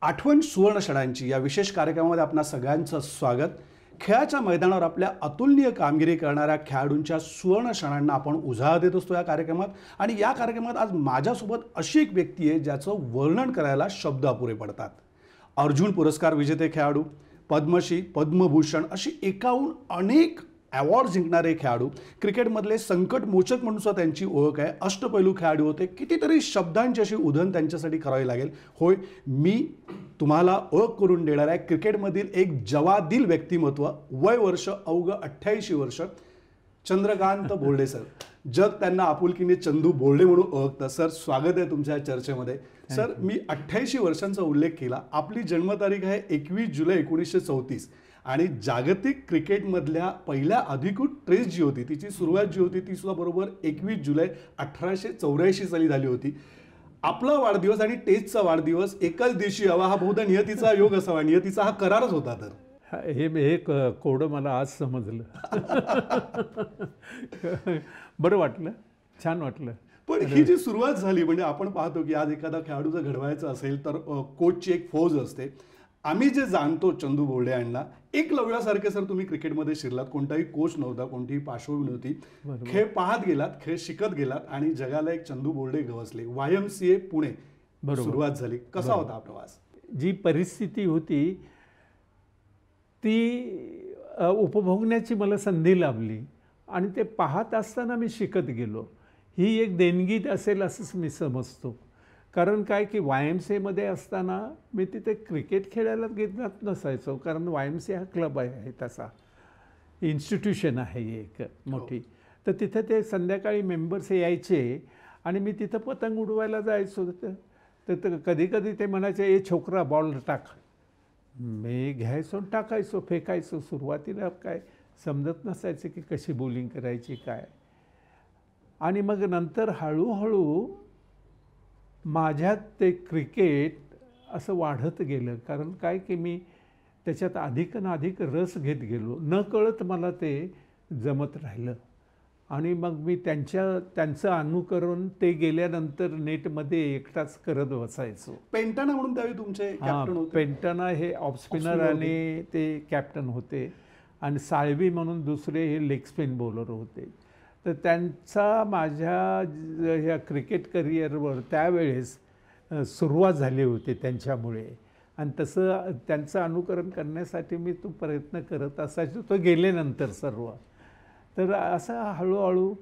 आठवण सुवर्ण क्षणांची या विशेष कार्यक्रमामध्ये आपणा सगळ्यांचं स्वागत खेळाच्या मैदानावर आपल्या अतुलनीय कामगिरी करणाऱ्या खेळाडूंच्या सुवर्ण क्षणांना आपण उजाळा देत असतो या कार्यक्रमात आणि या कार्यक्रमात आज माझ्यासोबत अशी एक व्यक्ती आहे ज्याचं वर्णन करायला शब्द अपुरे पडतात अर्जुन पुरस्कार विजेते खेळाडू पद्मश्री पद्मभूषण अशी एकाहून अनेक अवॉर्ड जिंकणारे खेळाडू क्रिकेटमधले मोचक म्हणून सुद्धा त्यांची ओळख आहे अष्टपैलू खेळाडू होते कितीतरी शब्दांची अशी उधन त्यांच्यासाठी करावी लागेल होय मी तुम्हाला ओळख करून देणार आहे क्रिकेटमधील एक जवादिल व्यक्तिमत्व वय वर्ष अवघ अठ्ठ्याऐंशी वर्ष चंद्रकांत बोर्डे सर जग त्यांना आपुलकीने चंदू बोर्डे म्हणून ओळखतं सर स्वागत आहे तुमच्या चर्चेमध्ये सर मी अठ्ठ्याऐंशी वर्षांचा उल्लेख केला आपली जन्मतारीख आहे एकवीस जुलै एकोणीसशे चौतीस आणि जागतिक क्रिकेटमधल्या पहिल्या अधिकृत ट्रेस जी होती तिची सुरुवात जी होती ती सुद्धा बरोबर एकवीस जुलै अठराशे चौऱ्याऐंशी साली झाली होती आपला वाढदिवस आणि टेस्टचा वाढदिवस एकाच दिवशी हवा हा बहुधा नियतीचा योग असावा नियतीचा हा करारच होता तर हे एक कोडं मला आज समजलं बरं वाटलं छान वाटलं पण ही जी सुरुवात झाली म्हणजे आपण पाहतो की आज एखादा खेळाडू जर घडवायचा असेल तर कोचची एक फौज असते आम्ही जे जाणतो चंदू बोर्डे यांना एक लवळ्यासारखे सर तुम्ही क्रिकेटमध्ये शिरलात कोणताही कोच नव्हता कोणतीही पार्श्वभूमी नव्हती खेळ पाहत गेलात खेळ शिकत गेलात आणि जगाला एक चंदू बोर्डे गवसले Y M C A Pune सुरुवात झाली कसा होता हा प्रवास जी परिस्थिती होती ती उपभोगण्याची मला संधी लाभली आणि ते पाहत असताना मी शिकत गेलो ही एक देणगी असेल असंच मी समजतो कारण काय की वाय एम असताना मी तिथे क्रिकेट खेळायला घेत नसायचो कारण वाय एम सी हा क्लब आहे तसा इन्स्टिट्यूशन आहे एक मोठी हो. तर तिथे ते संध्याकाळी मेंबर्स यायचे आणि मी तिथं पतंग उडवायला जायचो तर कधी कधी ते म्हणायचे ए छोकरा बॉल टाक मी घ्यायचो टाकायचो फेकायचो सुरुवातीला काय समजत नसायचं की कशी बॉलिंग करायची काय आणि मग नंतर हळूहळू माझ्यात ते क्रिकेट असं वाढत गेलं कारण काय की मी त्याच्यात अधिक ना अधिक रस घेत गेलो न कळत मला ते जमत राहिलं आणि मग मी त्यांच्या त्यांचं अनुकरण ते गेल्यानंतर नेटमध्ये एकटाच करत बसायचो पेंटाना म्हणून त्यावेळी तुमचे पेंटना पेंटाना हे ऑफस्पिनर आणि ते कॅप्टन होते आणि साळवी म्हणून दुसरे हे लेग स्पिन बॉलर होते तर त्यांचा माझ्या ह्या क्रिकेट करिअरवर त्यावेळेस सुरुवात झाली होती त्यांच्यामुळे आणि तसं त्यांचं अनुकरण करण्यासाठी मी तो प्रयत्न करत असायचो तो गेल्यानंतर सर्व तर असं हळूहळू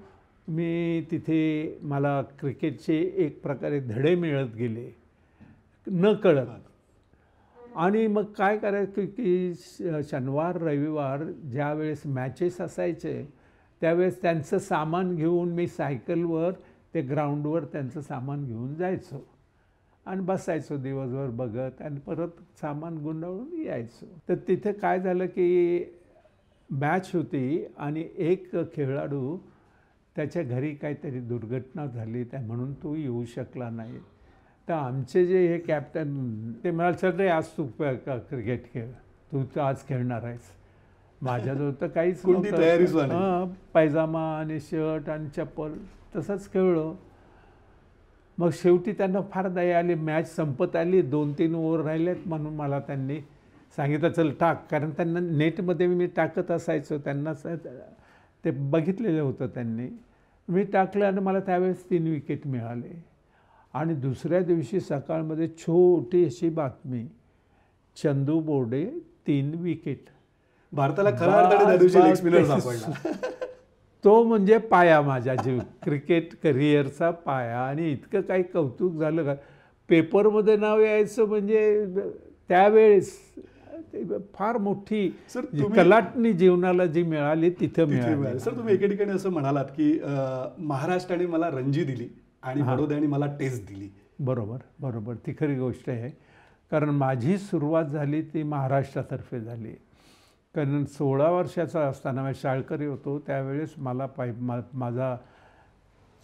मी तिथे मला क्रिकेटचे एक प्रकारे धडे मिळत गेले न कळत आणि मग काय करायचं की शनिवार रविवार ज्या वेळेस मॅचेस असायचे त्यावेळेस त्यांचं सामान घेऊन मी सायकलवर ते ग्राउंडवर त्यांचं सामान घेऊन जायचो आणि बसायचो दिवसभर बघत आणि परत सामान गुंडाळून यायचो तर तिथे काय झालं की मॅच होती आणि एक खेळाडू त्याच्या घरी काहीतरी दुर्घटना झाली त्या म्हणून तो येऊ शकला नाही तर आमचे जे हे कॅप्टन ते म्हणाल सर आज तू क्रिकेट खेळ तू तर आज खेळणार आहेस माझ्याजवळ तर काहीच तयारी पायजामा आणि शर्ट आणि चप्पल तसंच खेळलो मग शेवटी त्यांना फार दया आली मॅच संपत आली दोन तीन ओव्हर राहिलेत म्हणून मला त्यांनी सांगितलं चल टाक कारण त्यांना नेटमध्ये मी टाकत असायचो त्यांना ते बघितलेलं होतं त्यांनी मी टाकलं आणि मला त्यावेळेस तीन विकेट मिळाले आणि दुसऱ्या दिवशी सकाळमध्ये छोटी अशी बातमी चंदू बोर्डे तीन विकेट भारताला खरा अर्थाने त्या दिवशी स्पिनर सापडला तो म्हणजे पाया माझ्या जीव क्रिकेट करिअरचा पाया आणि इतकं काही कौतुक झालं का पेपरमध्ये नाव यायचं म्हणजे त्यावेळेस फार मोठी कलाटणी जीवनाला जी मिळाली तिथं मिळाली सर तुम्ही एके ठिकाणी असं म्हणालात की महाराष्ट्राने मला रणजी दिली आणि बडोद्याने मला टेस्ट दिली बरोबर बरोबर ती खरी गोष्ट आहे कारण माझी सुरुवात झाली ती महाराष्ट्रातर्फे झाली कारण सोळा वर्षाचा असताना मी शाळकरी होतो त्यावेळेस मला पाय मा माझा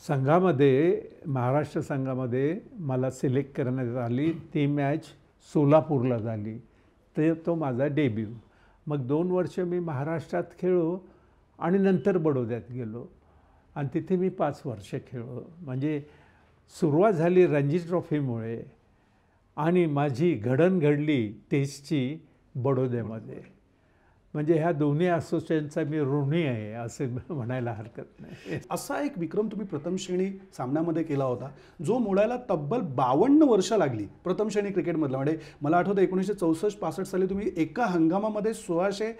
संघामध्ये महाराष्ट्र संघामध्ये मला सिलेक्ट करण्यात आली ती मॅच सोलापूरला झाली ते तो माझा डेब्यू मग दोन वर्ष मी महाराष्ट्रात खेळलो आणि नंतर बडोद्यात गेलो आणि तिथे मी पाच वर्ष खेळलो म्हणजे सुरुवात झाली रणजी ट्रॉफीमुळे आणि माझी घडण घडली टेस्टची बडोद्यामध्ये म्हणजे ह्या दोन्ही असोसिएशनचा मी ऋणी आहे असे म्हणायला हरकत नाही असा एक विक्रम तुम्ही प्रथम श्रेणी सामन्यामध्ये केला होता जो मोडायला तब्बल बावन्न वर्ष लागली प्रथम श्रेणी क्रिकेटमधला म्हणजे मला आठवतं एकोणीसशे चौसष्ट पासष्ट साली तुम्ही एका हंगामामध्ये सोळाशे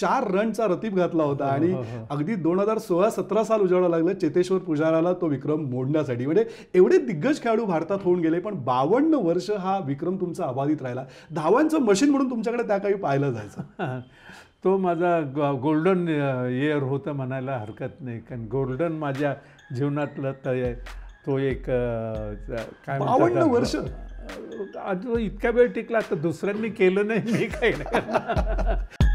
चार रनचा रतीब घातला होता हो, आणि हो, हो. अगदी दोन हजार सोळा सतरा साल उजाडा लागलं चेतेश्वर पुजाराला तो विक्रम मोडण्यासाठी म्हणजे एवढे दिग्गज खेळाडू भारतात होऊन गेले पण बावन्न वर्ष हा विक्रम तुमचा अबाधित राहिला धावांचं मशीन म्हणून तुमच्याकडे त्या काही पाहिलं जायचं तो माझा गोल्डन इयर होतं म्हणायला हरकत नाही कारण गोल्डन माझ्या जीवनातलं तर तो एक काय वर्ष आज इतका वेळ टिकला तर दुसऱ्यांनी केलं नाही मी काही नाही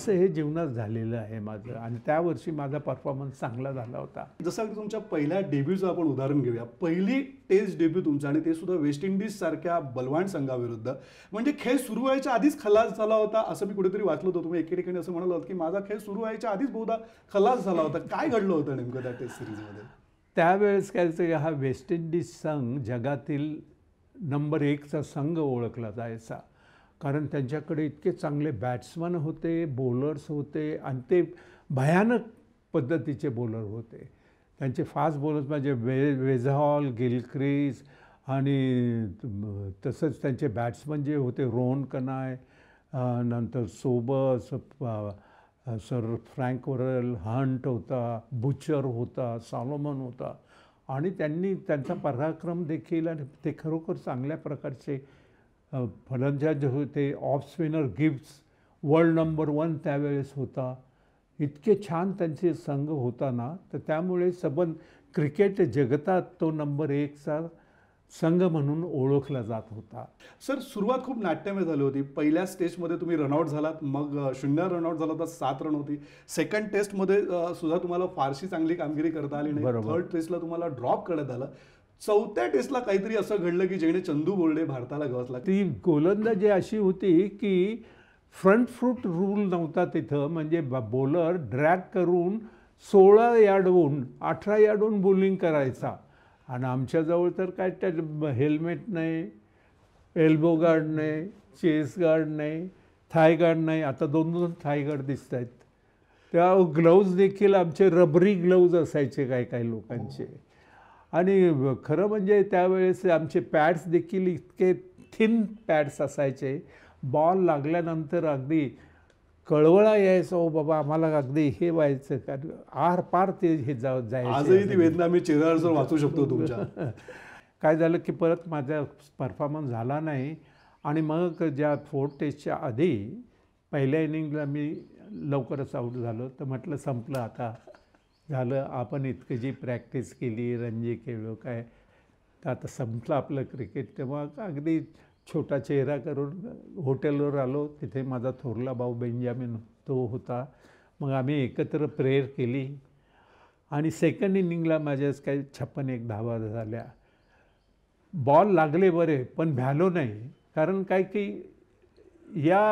असं हे जीवनात झालेलं आहे माझं आणि त्या वर्षी माझा परफॉर्मन्स चांगला झाला होता जसं की तुमच्या पहिल्या डेब्यूचं आपण उदाहरण घेऊया पहिली टेस्ट डेब्यू तुमचा आणि ते सुद्धा वेस्ट इंडिज सारख्या बलवान संघाविरुद्ध म्हणजे खेळ सुरू व्हायच्या आधीच खलास झाला होता असं मी कुठेतरी वाचलं होतं तुम्ही एके ठिकाणी असं म्हणाल की माझा खेळ सुरू व्हायच्या आधीच बहुधा खलास झाला होता काय घडलं होतं नेमकं त्या टेस्ट सिरीजमध्ये त्यावेळेस काय हा वेस्ट इंडिज संघ जगातील नंबर एकचा संघ ओळखला जायचा कारण त्यांच्याकडे इतके चांगले बॅट्समन होते बॉलर्स होते आणि ते भयानक पद्धतीचे बॉलर होते त्यांचे फास्ट बॉलर्स म्हणजे वे वेझॉल गिलक्रीज आणि तसंच त्यांचे बॅट्समन जे होते रोहन कनाय नंतर Sobers sir Frank Worrell Hunte होता बुचर होता सॉलोमन होता आणि त्यांनी त्यांचा पराक्रम देखील आणि ते खरोखर चांगल्या प्रकारचे फलंदाज होते off spinner Gibbs world number one त्यावेळेस होता इतके छान त्यांचे संघ होता ना तर त्यामुळे सबन क्रिकेट जगतात तो नंबर एकचा संघ म्हणून ओळखला जात होता सर सुरुवात खूप नाट्यमय झाली होती पहिल्या स्टेजमध्ये तुम्ही रनआउट झालात मग शून्य रनआउट झाला होता सात रन होती सेकंड टेस्टमध्ये सुद्धा तुम्हाला फारशी चांगली कामगिरी करता आली नाही थर्ड टेस्टला तुम्हाला ड्रॉप करण्यात आलं चौथ्या टेस्टला काहीतरी असं घडलं की जेणे चंदू बोलणे भारताला गवसला ती गोलंदाजी अशी होती की फ्रंट फ्रूट रूल नव्हता तिथं म्हणजे बॉलर ड्रॅग करून सोळा यार्डहून अठरा यार्डहून बोलिंग करायचा आणि आमच्याजवळ तर काय त्या हेल्मेट नाही एल्बो गार्ड नाही चेस गार्ड नाही थाय गार्ड नाही आता दोन दोन थाय गार्ड दिसत आहेत त्या ग्लव्ज देखील आमचे रबरी ग्लव्ज असायचे काही काही लोकांचे आणि खरं म्हणजे त्यावेळेस आमचे पॅड्स देखील इतके थिन पॅड्स असायचे बॉल लागल्यानंतर अगदी कळवळा यायचं हो बाबा आम्हाला अगदी हे व्हायचं कारण आर पार ते हे जाऊ जायचं आजही ती वेदना आम्ही चेहऱ्यावर जर वाचू शकतो तुमच्या काय झालं की परत माझा परफॉर्मन्स झाला नाही आणि मग ज्या फोर्थ टेस्टच्या आधी पहिल्या इनिंगला मी लवकरच आउट झालो तर म्हटलं संपलं आता झालं आपण इतकं जी प्रॅक्टिस केली रणजी खेळलो काय का आता संपलं आपलं क्रिकेट तेव्हा अगदी छोटा चेहरा करून हॉटेलवर आलो तिथे माझा थोरला भाऊ बेंजामिन तो होता मग आम्ही एकत्र प्रेयर केली आणि सेकंड इनिंगला माझ्याच काही छप्पन एक धावा झाल्या बॉल लागले बरे पण भ्यालो नाही कारण काय की या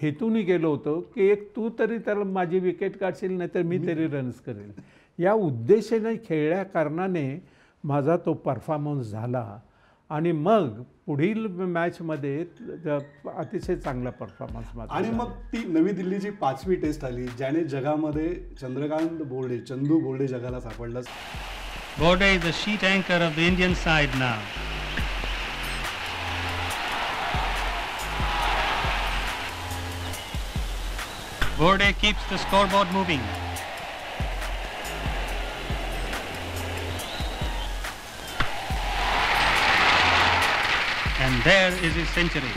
हेतूने गेलो होतो की एक तू तरी त्याला माझी विकेट काढशील नाही तर मी तरी रन्स करेल या उद्देशाने खेळल्या कारणाने माझा तो परफॉर्मन्स झाला आणि मग पुढील मॅचमध्ये अतिशय चांगला परफॉर्मन्स माझा आणि मग ती नवी दिल्लीची पाचवी टेस्ट आली ज्याने जगामध्ये चंद्रकांत बोर्डे चंदू बोर्डे जगाला सापडला बोर्डे इज द शीट अँकर ऑफ द इंडियन साइड नाव Borde keeps the scoreboard moving. And there is his century.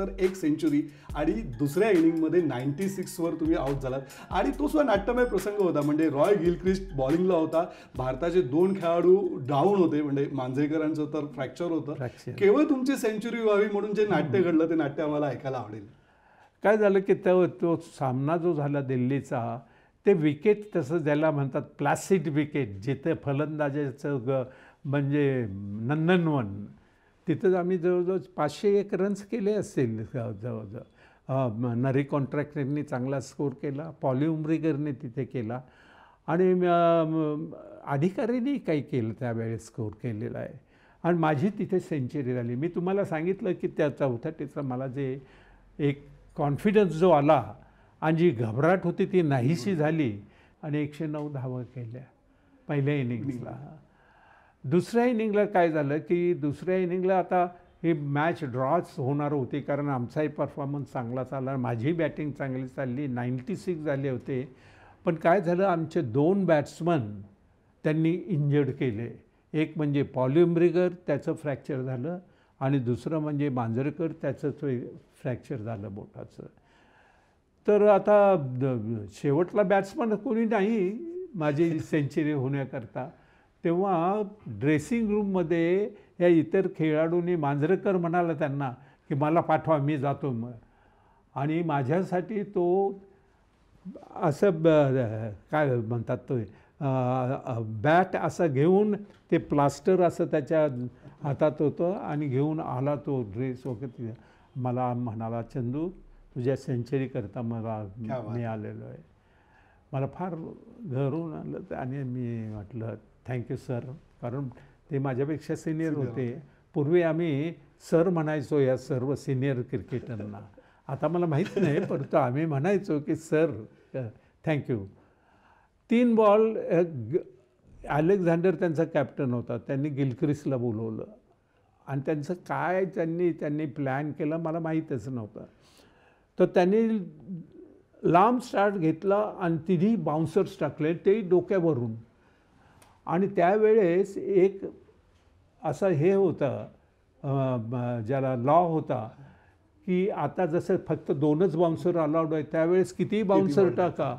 तर एक सेंचुरी आणि दुसऱ्या इनिंगमध्ये नाईन्टी सिक्सवर तुम्ही आउट झालात आणि तो सुद्धा नाट्यमय प्रसंग होता म्हणजे रॉय गिलक्रिस्ट बॉलिंगला होता भारताचे दोन खेळाडू डाऊन होते म्हणजे मांजरेकरांचं तर फ्रॅक्चर होतं केवळ तुमची सेंचुरी व्हावी म्हणून जे नाट्य घडलं ते नाट्य आम्हाला ऐकायला आवडेल काय झालं की त्या तो सामना जो झाला दिल्लीचा ते विकेट तसं ज्याला म्हणतात प्लॅसिट विकेट जिथे फलंदाजाचं म्हणजे नंदनवन तिथंच आम्ही जवळजवळ पाचशे एक रन्स केले असतील जवळजवळ नरी कॉन्ट्रॅक्टरनी चांगला स्कोर केला पॉलिउमरिगरने तिथे केला आणि अधिकाऱ्यांनी काही केलं त्यावेळेस स्कोर केलेला आहे आणि माझी तिथे सेंचुरी झाली मी तुम्हाला सांगितलं की त्या चौथ्या त्याचा मला जे एक कॉन्फिडन्स जो आला आणि जी घबराट होती ती नाहीशी झाली आणि एकशे नऊ धावा केल्या पहिल्या इनिंग्सला दुसऱ्या इनिंगला काय झालं की दुसऱ्या इनिंगला आता ही मॅच ड्रॉच होणार होती कारण आमचाही परफॉर्मन्स चांगला चालला माझी बॅटिंग चांगली चालली नाईन्टी सिक्स झाले होते पण काय झालं आमचे दोन बॅट्समन त्यांनी इंजर्ड केले एक म्हणजे पॉल्युम्रिगर त्याचं फ्रॅक्चर झालं आणि दुसरं म्हणजे मांजरकर त्याचं फ्रॅक्चर झालं बोटाचं तर आता शेवटला बॅट्समन कोणी नाही माझी सेंचुरी होण्याकरता तेव्हा ड्रेसिंग रूममध्ये या इतर खेळाडूंनी मांजरेकर म्हणाला त्यांना की मला पाठवा मी जातो मग आणि माझ्यासाठी तो असं ब काय म्हणतात तो बॅट असं घेऊन ते प्लास्टर असं त्याच्या हातात होतं आणि घेऊन आला तो ड्रेस वगैरे मला म्हणाला चंदू तुझ्या सेंचरीकरता मला मिळालेलो आहे मला फार घरून आलं आणि मी म्हटलं थँक्यू सर कारण ते माझ्यापेक्षा सिनियर होते पूर्वी आम्ही सर म्हणायचो या सर्व सिनियर क्रिकेटरना आता मला माहीत नाही परंतु आम्ही म्हणायचो की सर थँक्यू तीन बॉल अलेक्झांडर त्यांचा कॅप्टन होता त्यांनी गिलक्रिसला बोलवलं आणि त्यांचं काय त्यांनी त्यांनी प्लॅन केलं मला माहीतच नव्हतं तर त्यांनी लांब स्टार्ट घेतला आणि तिन्ही बाउन्सर्स टाकले ते डोक्यावरून आणि त्यावेळेस एक असं हे होतं ज्याला लॉ होता की आता जसं फक्त दोनच बाउन्सर अलाउड आहे त्यावेळेस कितीही बाउन्सर टाका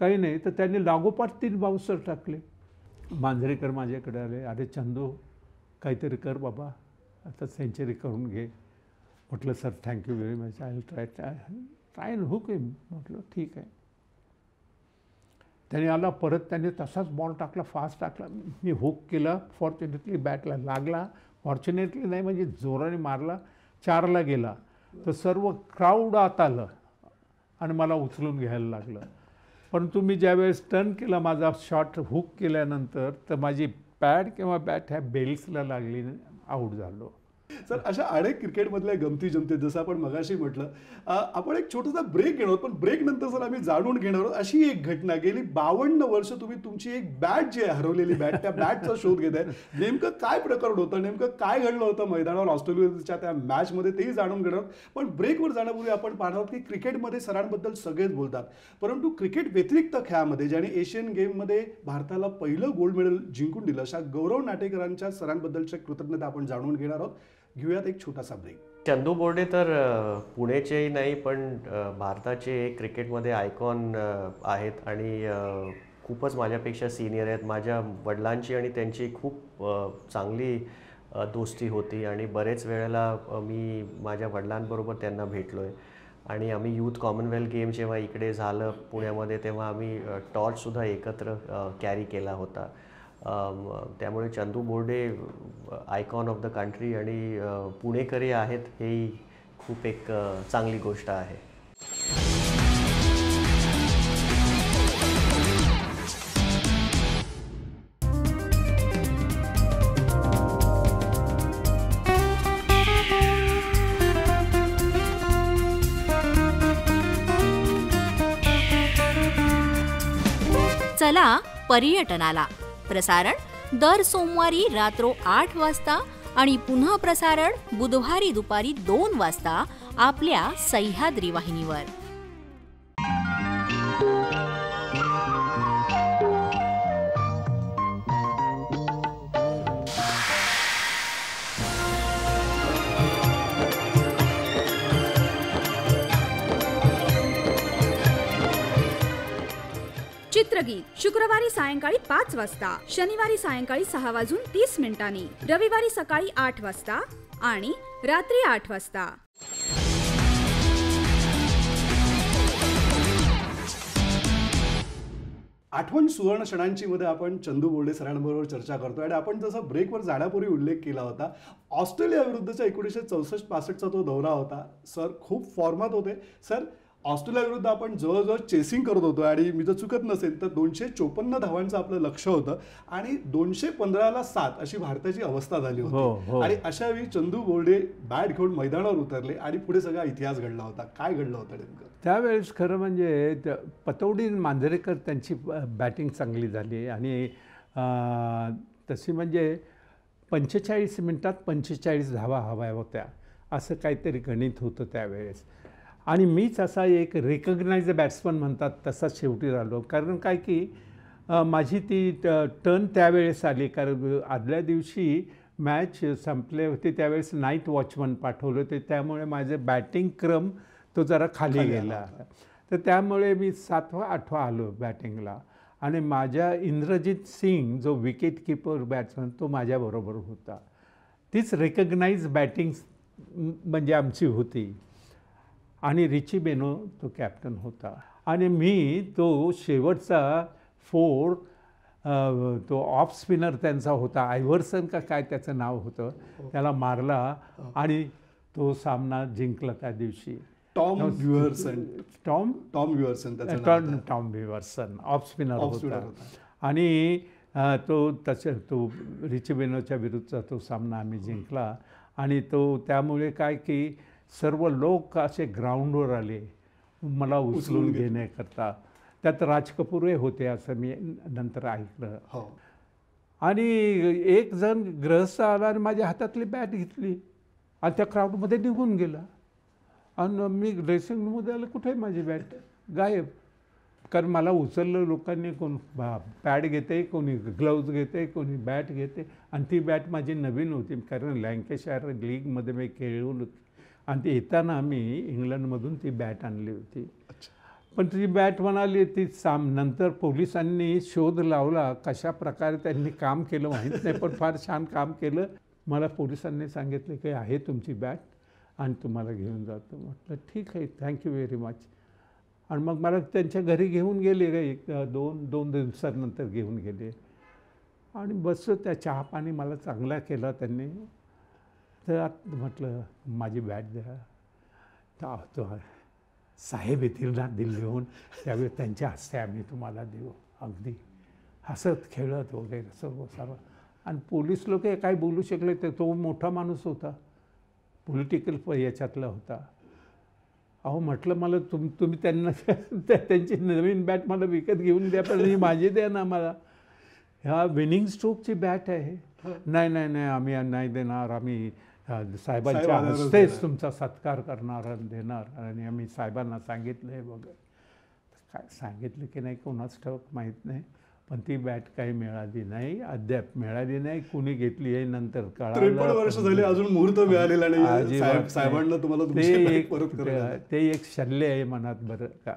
काही नाही तर त्यांनी लागोपाठ तीन बाउन्सर टाकले मांजरेकर माझ्याकडे आले अरे चंदू काहीतरी कर बाबा आता सेंचुरी करून घे म्हटलं sir thank you very much I try try try hook मी म्हटलं ठीक आहे त्याने आला परत त्याने तसाच बॉल टाकला फास्ट टाकला मी हुक केला फॉर्च्युनेटली बॅटला लागला फॉर्च्युनेटली नाही म्हणजे जोराने मारला चारला गेला तर सर्व क्राऊड आत आलं आणि मला उचलून घ्यायला लागलं परंतु मी ज्यावेळेस टर्न केला माझा शॉट हुक केल्यानंतर तर माझी पॅड किंवा बॅट ह्या बेल्सला लागली आऊट झालो सर अशा अनेक क्रिकेटमधल्या गमती जमते जसं आपण मगाशी म्हटलं आपण एक छोटासा ब्रेक घेणार आहोत पण ब्रेक नंतर सर आम्ही जाणून घेणार आहोत अशी एक घटना गेली बावन्न वर्ष तुम्ही तुमची एक बॅट जी आहे हरवलेली बॅट त्या बॅटचा शोध घेत आहे नेमकं काय प्रकरण होतं नेमकं काय घडलं होतं मैदानावर ऑस्ट्रेलियाच्या त्या मॅचमध्ये तेही जाणून घेणार पण ब्रेकवर जाण्यापूर्वी आपण पाहणार आहोत की क्रिकेटमध्ये सरांबद्दल सगळेच बोलतात परंतु क्रिकेट व्यतिरिक्त खेळामध्ये ज्याने एशियन गेममध्ये भारताला पहिलं गोल्ड मेडल जिंकून दिलं अशा गौरव नाटेकरांच्या सरांबद्दलच्या कृतज्ञता आपण जाणून घेणार आहोत घेऊयात एक छोटासा ब्रेक चंदू बोर्डे तर पुण्याचेही नाही पण भारताचे क्रिकेटमध्ये आयकॉन आहेत आणि खूपच माझ्यापेक्षा सिनियर आहेत माझ्या वडिलांची आणि त्यांची खूप चांगली दोस्ती होती आणि बरेच वेळेला मी माझ्या वडिलांबरोबर त्यांना भेटलो आहे आणि आम्ही यूथ कॉमनवेल्थ गेम जेव्हा इकडे झालं पुण्यामध्ये तेव्हा आम्ही टॉर्चसुद्धा एकत्र कॅरी केला होता त्यामुळे Chandu Borde icon of the country आणि पुणेकरी आहेत हेही खूप एक चांगली गोष्ट आहे चला पर्यटनाला प्रसारण दर सोमवारी रात्र आठ वाजता आणि पुन्हा प्रसारण बुधवारी दुपारी दोन वाजता आपल्या सह्याद्री वाहिनीवर चित्रगीत शुक्रवारी सायंकाळी पाच वाजता शनिवारी सायंकाळी सहा वाजून तीस मिनिटांनी रविवारी सकाळी आठ वाजता आणि रात्री आठ वाजता आठवण सुवर्ण क्षणांची मध्ये आपण चंदू बोर्डे सरांबरोबर चर्चा करतो आणि आपण जसं ब्रेकवर जाण्यापूर्वी उल्लेख केला होता ऑस्ट्रेलिया एकोणीसशे चौसष्ट पासष्टचा तो दौरा होता सर खूप फॉर्मात होते सर ऑस्ट्रेलियाविरुद्ध आपण जवळजवळ चेसिंग करत होतो आणि मी जर चुकत नसेल तर दोनशे चोपन्न धावांचं आपलं लक्ष होतं आणि दोनशे पंधराला सात अशी भारताची अवस्था झाली होती हो, हो. आणि वेळी चंदू बोर्डे बॅट घेऊन मैदानावर उतरले आणि पुढे सगळा इतिहास घडला होता काय घडला होता नेमकं त्यावेळेस खरं म्हणजे पतवडी मांजरेकर त्यांची बॅटिंग चांगली झाली आणि तशी म्हणजे पंचेचाळीस मिनिटात पंचेचाळीस धावा हव्या होत्या असं काहीतरी गणित होतं त्यावेळेस आणि मीच असा एक रेकग्नाइज बॅट्समन म्हणतात तसाच शेवटी राहिलो कारण काय की माझी ती टर्न त्यावेळेस आली कारण आदल्या दिवशी मॅच संपले होते त्यावेळेस नाईट वॉचमन पाठवले होते त्यामुळे माझे बॅटिंग क्रम तो जरा खाली गेला तर त्यामुळे मी सातवा आठवा आलो बॅटिंगला आणि माझ्या इंद्रजित सिंग जो विकेट किपर बॅट्समन तो माझ्याबरोबर होता तीच रेकग्नाइज बॅटिंग म्हणजे आमची होती आणि रिची बेनो तो कॅप्टन होता आणि मी तो शेवटचा फोर तो ऑफ स्पिनर त्यांचा होता आयव्हर्सन का काय त्याचं नाव होतं त्याला मारला आणि तो सामना जिंकला त्या दिवशी Tom Veivers Tom Tom Veivers Tom Tom Veivers off spinner होता आणि तो तसे तो रिची बेनोच्या विरुद्धचा तो सामना आम्ही जिंकला आणि तो त्यामुळे काय की सर्व लोक असे ग्राउंडवर आले मला उचलून घेण्याकरता त्यात राज कपूर होते असं मी नंतर ऐकलं हो आणि एक जण ग्रहस्थ आला आणि माझ्या हातातली बॅट घेतली आणि त्या क्राऊडमध्ये निघून गेला आणि मी ड्रेसिंग रूममध्ये आलं कुठे माझी बॅट गायब कारण मला उचललं लोकांनी कोण पॅड घेते कोणी ग्लव्ज घेते कोणी बॅट घेते आणि ती बॅट माझी नवीन होती कारण लँकेशायर लीगमध्ये मी खेळून आणि ते येताना आम्ही इंग्लंडमधून ती बॅट आणली होती पण ती बॅट म्हणाली ती साम नंतर पोलिसांनी शोध लावला कशा प्रकारे त्यांनी काम केलं माहीत नाही पण फार छान काम केलं मला पोलिसांनी सांगितलं की आहे तुमची बॅट आणि तुम्हाला घेऊन जातो म्हटलं ठीक आहे थँक्यू व्हेरी मच आणि मग मला त्यांच्या घरी घेऊन गेले का एक दोन दोन दिवसानंतर घेऊन गेले आणि बस त्या चहापाणी मला चांगला केला त्यांनी तर म्हटलं माझी बॅट द्या तर तो साहेब येतील ना दिल्लीहून त्यावेळी त्यांच्या हस्ते आम्ही तुम्हाला देऊ अगदी हसत खेळत वगैरे सर्व सर्व आणि पोलीस लोक काय बोलू शकले तर तो मोठा माणूस होता पॉलिटिकल याच्यातला होता अहो म्हटलं मला तुम तुम्ही त्यांना त्यांची नवीन बॅट मला विकत घेऊन द्या पण ही माझी द्या ना मला ह्या विनिंग स्ट्रोकची बॅट आहे हो. नाही नाही नाही आम्ही नाही देणार आम्ही साहेबांच्या हस्तेच तुमचा सत्कार करणार देणार आणि आम्ही साहेबांना सांगितलं आहे वगैरे काय सांगितलं की नाही कोणाच ठाऊक माहीत नाही पण ती बॅट काही मिळाली नाही अद्याप मिळाली नाही कुणी घेतली आहे नंतर कळालं वर्ष झाले अजून मुहूर्त मिळालेला नाही साहेबांना तुम्हाला ते एक शल्य आहे मनात बरं का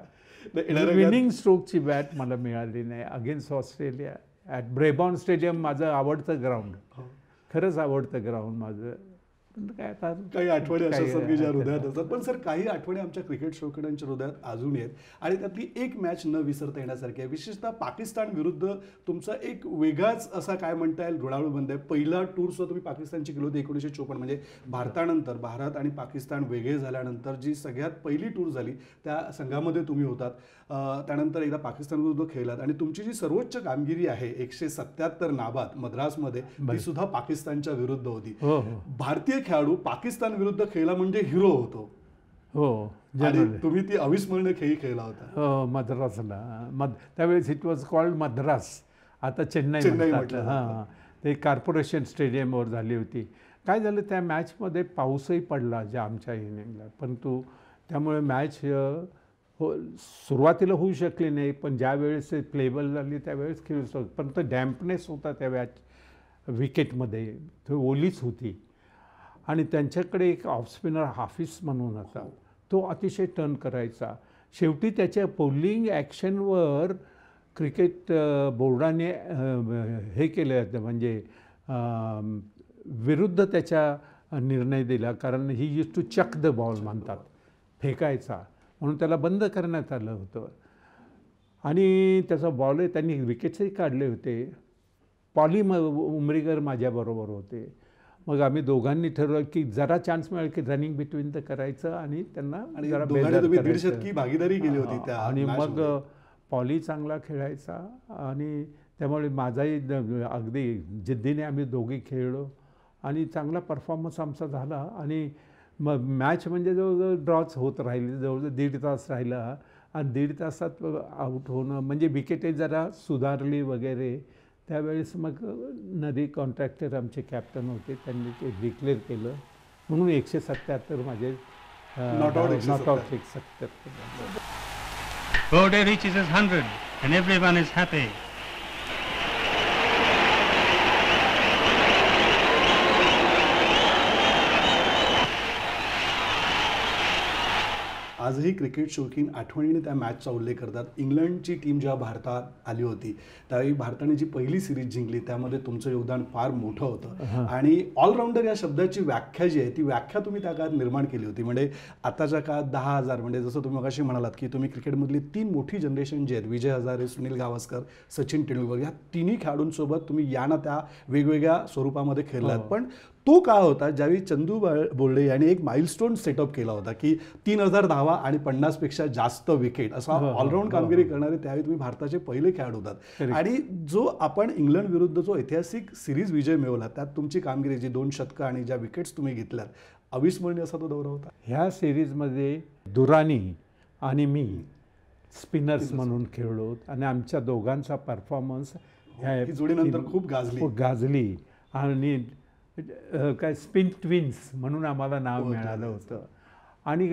विनिंग स्ट्रोकची बॅट मला मिळाली नाही against Australia at Brabourne stadium माझं आवडतं ग्राउंड हो. खरंच आवडतं ग्राउंड माझं काय काही आठवणी हृदयात पण सर काही आठवणी आमच्या क्रिकेट शौकड्यांच्या हृदयात अजून आहेत आणि त्यातली एक मॅच न विसरता येण्यासारखी आहे विशेषतः पाकिस्तान विरुद्ध तुमचा एक वेगळाच असा काय म्हणता येईल रुळाळू बंद आहे पहिला टूर सुद्धा तुम्ही पाकिस्तानची केली होती एकोणीसशे चोपन्न म्हणजे भारतानंतर भारत आणि पाकिस्तान वेगळे झाल्यानंतर जी सगळ्यात पहिली टूर झाली त्या संघामध्ये तुम्ही होतात त्यानंतर एकदा पाकिस्तान विरुद्ध खेळलात आणि तुमची जी सर्वोच्च कामगिरी आहे एकशे सत्याहत्तर नाबाद मद्रासमध्ये ती सुद्धा पाकिस्तानच्या विरुद्ध होती हो, हो. भारतीय खेळाडू पाकिस्तान विरुद्ध खेळला म्हणजे हिरो होतो हो तुम्ही ती अविस्मरणीय खेळी खेळला होता हो मद्रासला मद त्यावेळेस इट वॉज कॉल्ड मद्रास आता चेन्नई चेन्नई म्हटलं ते कॉर्पोरेशन स्टेडियमवर झाली होती काय झालं त्या मॅचमध्ये पाऊसही पडला ज्या आमच्या इनिंगला परंतु त्यामुळे मॅच हो सुरुवातीला होऊ शकली नाही पण ज्या वेळेस प्लेबल झाली त्यावेळेस खेळू शकतो पण तो डॅम्पनेस होता त्या मॅच विकेटमध्ये थोडी ओलीच होती आणि त्यांच्याकडे एक ऑफस्पिनर हाफिस म्हणून होता हो. तो अतिशय टर्न करायचा शेवटी त्याच्या पोलिंग ॲक्शनवर क्रिकेट बोर्डाने हे केलं म्हणजे विरुद्ध त्याच्या निर्णय दिला कारण he use to chuck the ball म्हणतात फेकायचा म्हणून त्याला बंद करण्यात आलं होतं आणि त्याचा बॉल त्यांनी विकेट्सही काढले होते पॉली म उमरीगर माझ्याबरोबर होते मग आम्ही दोघांनी ठरवलं की जरा चान्स मिळेल की रनिंग बिटवीन तर करायचं आणि त्यांना भागीदारी केली होती त्या आणि मग पॉली चांगला खेळायचा आणि त्यामुळे माझाही अगदी जिद्दीने आम्ही दोघे खेळलो आणि चांगला परफॉर्मन्स आमचा झाला आणि मग मॅच म्हणजे जवळजवळ ड्रॉच होत राहिली जवळजवळ दीड तास राहिला आणि दीड तासात आउट होणं म्हणजे विकेटे जरा सुधारली वगैरे त्यावेळेस मग नदी कॉन्ट्रॅक्टर आमचे कॅप्टन होते त्यांनी ते डिक्लेअर केलं म्हणून एकशे सत्याहत्तर माझे नॉट आउट एक सत्याहत्तर हंड्रेड वन इज हॅपी आजही क्रिकेट शौकीन आठवणीने त्या मॅचचा उल्लेख करतात इंग्लंडची टीम जेव्हा भारतात आली होती त्यावेळी भारताने जी पहिली सिरीज जिंकली त्यामध्ये तुमचं योगदान फार मोठं होतं आणि ऑलराऊंडर या शब्दाची व्याख्या जी आहे ती व्याख्या तुम्ही त्या काळात निर्माण केली होती म्हणजे आताच्या काळात दहा हजार म्हणजे जसं तुम्ही अशी म्हणालात की तुम्ही क्रिकेटमधली तीन मोठी जनरेशन जी आहेत विजय हजारे सुनील गावस्कर सचिन तेंडुलकर या तिन्ही खेळाडूंसोबत तुम्ही या ना त्या वेगवेगळ्या स्वरूपामध्ये खेळलात हो. पण तो का होता ज्यावेळी चंदू बोर्डे यांनी एक माइलस्टोन सेटअप केला होता की तीन हजार धावा आणि पन्नासपेक्षा जास्त विकेट असा ऑलराऊंड कामगिरी करणारे त्यावेळी तुम्ही भारताचे पहिले खेळाडू होतात आणि जो आपण इंग्लंड विरुद्ध जो ऐतिहासिक सिरीज विजय मिळवला त्यात तुमची कामगिरी जी दोन शतकं आणि ज्या विकेट्स तुम्ही घेतल्यात अविस्मरणीय असा तो दौरा होता ह्या सिरीजमध्ये दुरानी आणि मी स्पिनर्स म्हणून खेळलो आणि आमच्या दोघांचा परफॉर्मन्स हो, ह्या जोडीनंतर खूप गाजली गाजली आणि काय स्पिन ट्विन्स म्हणून आम्हाला नाव हो, हो, मिळालं हो. होतं आणि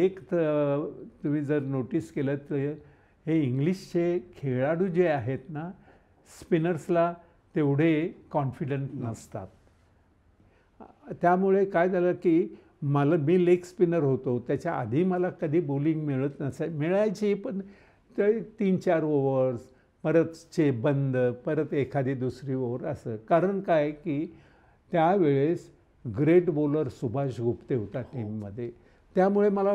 एक तुम्ही जर नोटीस केलं तर हे इंग्लिशचे खेळाडू जे आहेत ना स्पिनर्सला तेवढे कॉन्फिडंट नसतात त्यामुळे काय झालं की मला मी लेग स्पिनर होतो त्याच्या आधी मला कधी बोलिंग मिळत नसाय मिळायची पण ते तीन चार ओव्हर्स परत चे बंद परत एखादी दुसरी ओव्हर असं कारण काय की त्यावेळेस ग्रेट बोलर सुभाष गुप्ते होता टीममध्ये हो. त्यामुळे मला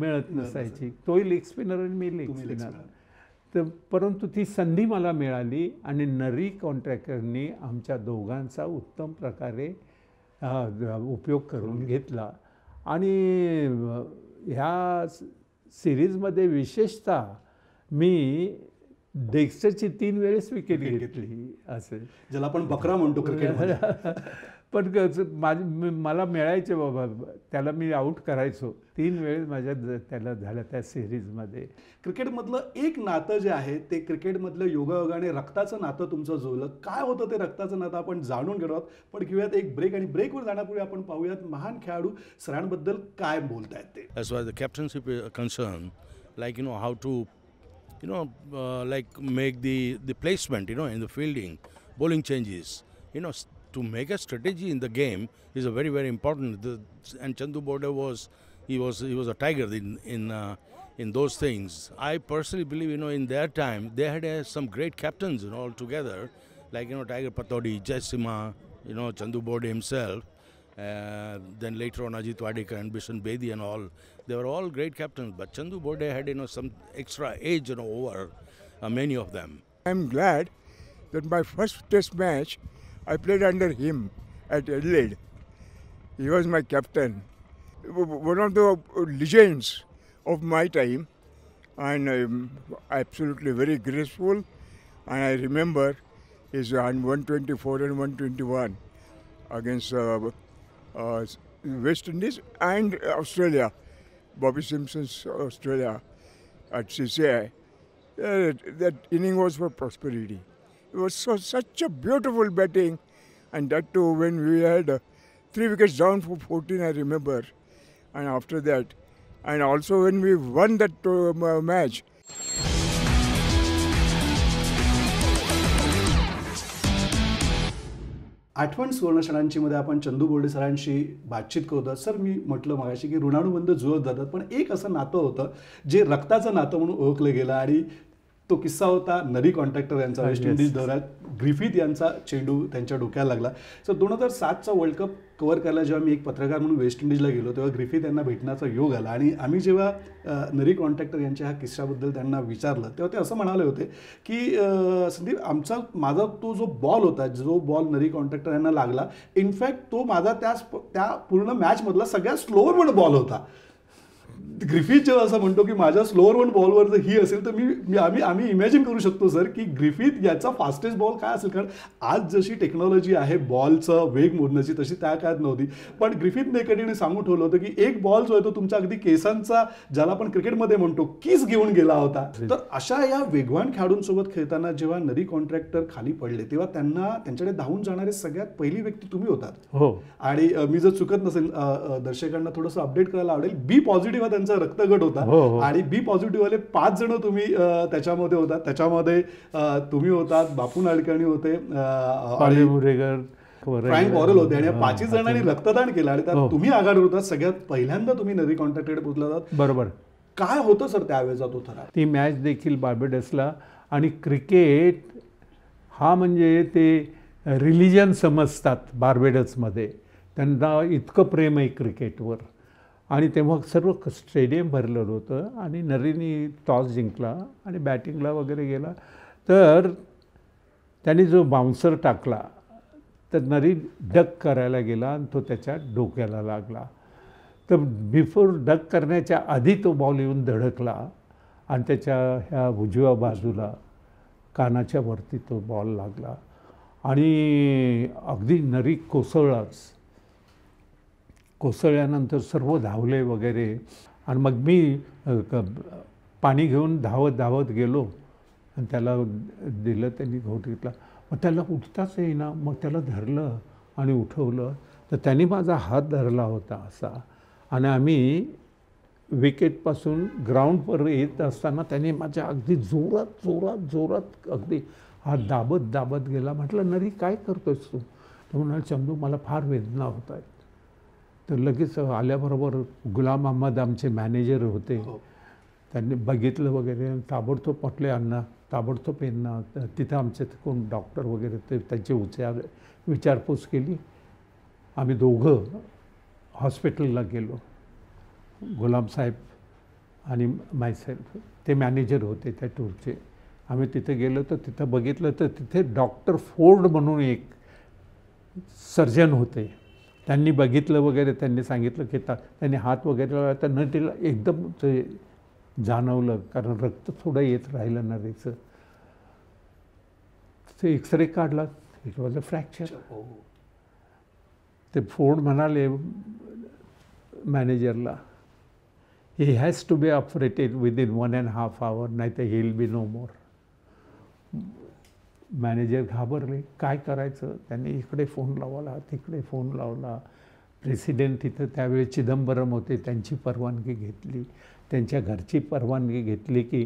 मिळत नसायची तोही लेग स्पिनर आणि मी लेग स्पिनर तर परंतु ती संधी मला मिळाली आणि नरी कॉन्ट्रॅक्टरनी आमच्या दोघांचा उत्तम प्रकारे उपयोग करून घेतला आणि ह्या सिरीजमध्ये विशेषतः मी डेक्स्टरची तीन वेळेस विकेट घेतली असे ज्याला आपण बकरा म्हणतो क्रिकेट पण माझे मला मिळायचे बाबा त्याला मी आऊट करायचो तीन वेळेस माझ्या त्याला झालं त्या सिरीजमध्ये क्रिकेटमधलं एक नातं जे आहे ते क्रिकेटमधलं योगायोगाने रक्ताचं नातं तुमचं जुळलं काय होतं ते रक्ताचं नातं आपण जाणून घेणार आहोत पण घेऊयात एक ब्रेक आणि ब्रेकवर जाण्यापूर्वी आपण पाहूयात महान खेळाडू सरांबद्दल काय बोलतायत ते captainship concern like you know how to you know, uh, like make the, the placement, you know, in the fielding, bowling changes. You know, to make a strategy in the game is a very, very important. The, and Chandu Border was, he was, he was a tiger in, in, uh, in those things. I personally believe, you know, in their time, they had uh, some great captains, you know, all together, like, you know, Tiger Patodi, Jaisima, you know, Chandu Bode himself. Uh, then later on Ajit Wadekar and Bishan Bedi and all. They were all great captains, but Chandu Borde had you know some extra edge you know over uh, many of them. I'm glad that my first Test match I played under him at Adelaide. He was my captain, one of the uh, legends of my time, and I'm absolutely very grateful. And I remember his 124 and 121 against uh, uh, West Indies and Australia. Bobby Simpson's Australia at CCI, that, that inning was for prosperity. It was so, such a beautiful batting, and that too when we had uh, three wickets down for 14, I remember. And after that, and also when we won that uh, match. आठवण सुवर्ण मध्ये आपण चंदू बोर्डे सरांशी बातचीत करतो sir मी म्हटलं मगाशी की बंद जुळत जातात पण एक असं नातं होतं जे रक्ताचं नातं म्हणून ओळखलं गेलं आणि तो किस्सा होता नरी कॉन्ट्रॅक्टर यांचा वेस्ट ah, इंडिज दौऱ्यात ग्रिफिथ यांचा चेंडू त्यांच्या डोक्याला लागला सर दोन हजार सातचा वर्ल्ड कप कव्हर करायला जेव्हा मी एक पत्रकार म्हणून वेस्ट इंडिजला गेलो तेव्हा ग्रिफिथ यांना भेटण्याचा योग आला आणि आम्ही जेव्हा नरी कॉन्ट्रॅक्टर यांच्या ह्या किस्साबद्दल त्यांना विचारलं तेव्हा ते असं म्हणाले होते की संदीप आमचा माझा तो जो बॉल होता जो बॉल नरी कॉन्ट्रॅक्टर यांना लागला इनफॅक्ट तो माझा त्याच त्या पूर्ण मॅचमधला सगळ्यात स्लोअर बॉल होता ग्रिफिथ जेव्हा असं म्हणतो की माझ्या स्लोअर वन बॉलवर जर ही असेल तर मी आम्ही आम्ही इमॅजिन करू शकतो सर की ग्रिफिथ याचा फास्टेस्ट बॉल काय असेल कारण आज जशी टेक्नॉलॉजी आहे बॉलचं वेग मोडण्याची तशी त्या काळात नव्हती पण ग्रिफिथने नेकडीने सांगून ठेवलं होतं की एक बॉल जो आहे तो तुमच्या अगदी केसांचा ज्याला आपण क्रिकेटमध्ये म्हणतो किस घेऊन गेला होता तर अशा या वेगवान खेळाडूंसोबत खेळताना जेव्हा नरी कॉन्ट्रॅक्टर खाली पडले तेव्हा त्यांना त्यांच्याकडे धावून जाणारे सगळ्यात पहिली व्यक्ती तुम्ही होतात हो आणि मी जर चुकत नसेल दर्शकांना थोडंसं अपडेट करायला आवडेल बी पॉझिटिव्ह त्यांचा रक्तगट होता हो, हो. आणि बी पॉझिटिव्ह वाले पाच जण तुम्ही त्याच्यामध्ये होता त्याच्यामध्ये तुम्ही होतात बापू नाडकर्णी होते फ्रँक वॉरल होते आणि पाचही जणांनी रक्तदान केलं आणि त्यात हो. तुम्ही आघाडीवर होता सगळ्यात पहिल्यांदा तुम्ही नदी कॉन्टॅक्टेड पोहोचला जात बरोबर काय होतं सर त्यावेळेचा तो थरार ती मॅच देखील बार्बेडसला आणि क्रिकेट हा म्हणजे ते रिलिजन समजतात बार्बेडसमध्ये त्यांना इतकं प्रेम आहे क्रिकेटवर आणि तेव्हा सर्व स्टेडियम भरलं होतं आणि नरीनी टॉस जिंकला आणि बॅटिंगला वगैरे गेला तर त्याने जो बाउन्सर टाकला तर नरी डक करायला गेला आणि तो त्याच्या डोक्याला लागला तर बिफोर डक करण्याच्या आधी तो बॉल येऊन धडकला आणि त्याच्या ह्या उजव्या बाजूला कानाच्या वरती तो बॉल लागला आणि अगदी नरी कोसळलाच कोसळल्यानंतर सर्व धावले वगैरे आणि मग मी पाणी घेऊन धावत धावत गेलो आणि त्याला दिलं त्यांनी घेतला मग त्याला उठताच येईना मग त्याला धरलं आणि उठवलं तर त्यांनी माझा हात धरला होता असा आणि आम्ही विकेटपासून ग्राउंडवर येत असताना त्याने माझ्या अगदी जोरात जोरात जोरात अगदी हात दाबत दाबत गेला म्हटलं नरी काय करतोयस तू तर म्हणाल चंदू मला फार वेदना होत आहेत तर लगेच आल्याबरोबर गुलाम अहमद आमचे मॅनेजर होते हो. त्यांनी बघितलं वगैरे ताबडतोब पटले अण्णा ताबडतोब यांना तिथं आमचे कोण डॉक्टर वगैरे ते त्यांची उचार विचारपूस केली आम्ही दोघं हॉस्पिटलला गेलो गुलामसाहेब आणि मायसेल्फ ते मॅनेजर होते त्या टूरचे आम्ही तिथे गेलो तर तिथं बघितलं तर तिथे डॉक्टर फोर्ड म्हणून एक सर्जन होते त्यांनी बघितलं वगैरे त्यांनी सांगितलं की त्यांनी हात वगैरे त्यांना तिला एकदम ते जाणवलं कारण रक्त थोडं येत राहिलं ना त्याचं ते एक्सरे काढला इट वॉज अ फ्रॅक्चर ते फोन म्हणाले मॅनेजरला he has to be operated with in one and half hour नाही तर he'll be no more manager घाबरले काय करायचं त्यांनी इकडे फोन लावला तिकडे फोन लावला प्रेसिडेंट तिथं त्यावेळी चिदंबरम होते त्यांची परवानगी घेतली त्यांच्या घरची परवानगी घेतली की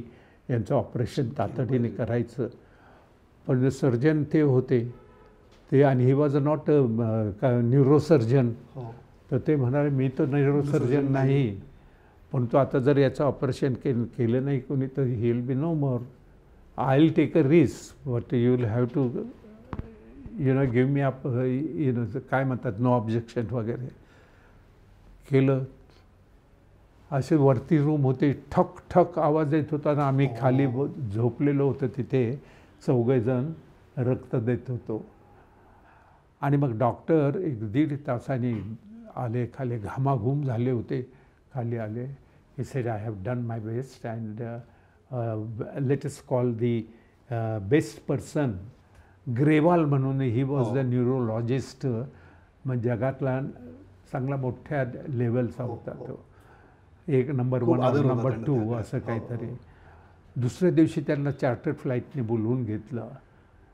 यांचं ऑपरेशन तातडीने करायचं पण सर्जन ते होते ते आणि ही वॉज नॉट न्यूरोसर्जन हो. तर ते म्हणाले मी तर न्यूरोसर्जन नाही पण तो आता जर याचं ऑपरेशन केलं नाही कोणी तर he'll be no more I'll take a risk, but you'll have to, you know, give me up, uh, you know, काय म्हणतात नो ऑब्जेक्शन वगैरे केलं असे वरती रूम होते ठक ठक आवाज येत होता ना आम्ही खाली हो. झोपलेलो होतो तिथे चौघेजण रक्त देत होतो आणि मग डॉक्टर एक दीड तासाने आले खाली घामाघूम झाले होते खाली आले he said I have done my best and let's call the best person Grewal म्हणून ही वॉज द न्युरोलॉजिस्ट मग जगातला चांगला मोठ्या लेवलचा हो, होता हो. तो एक नंबर वन नंबर टू असं हो, काहीतरी दुसऱ्या दिवशी त्यांना चार्टर्ड फ्लाईटने बोलवून घेतलं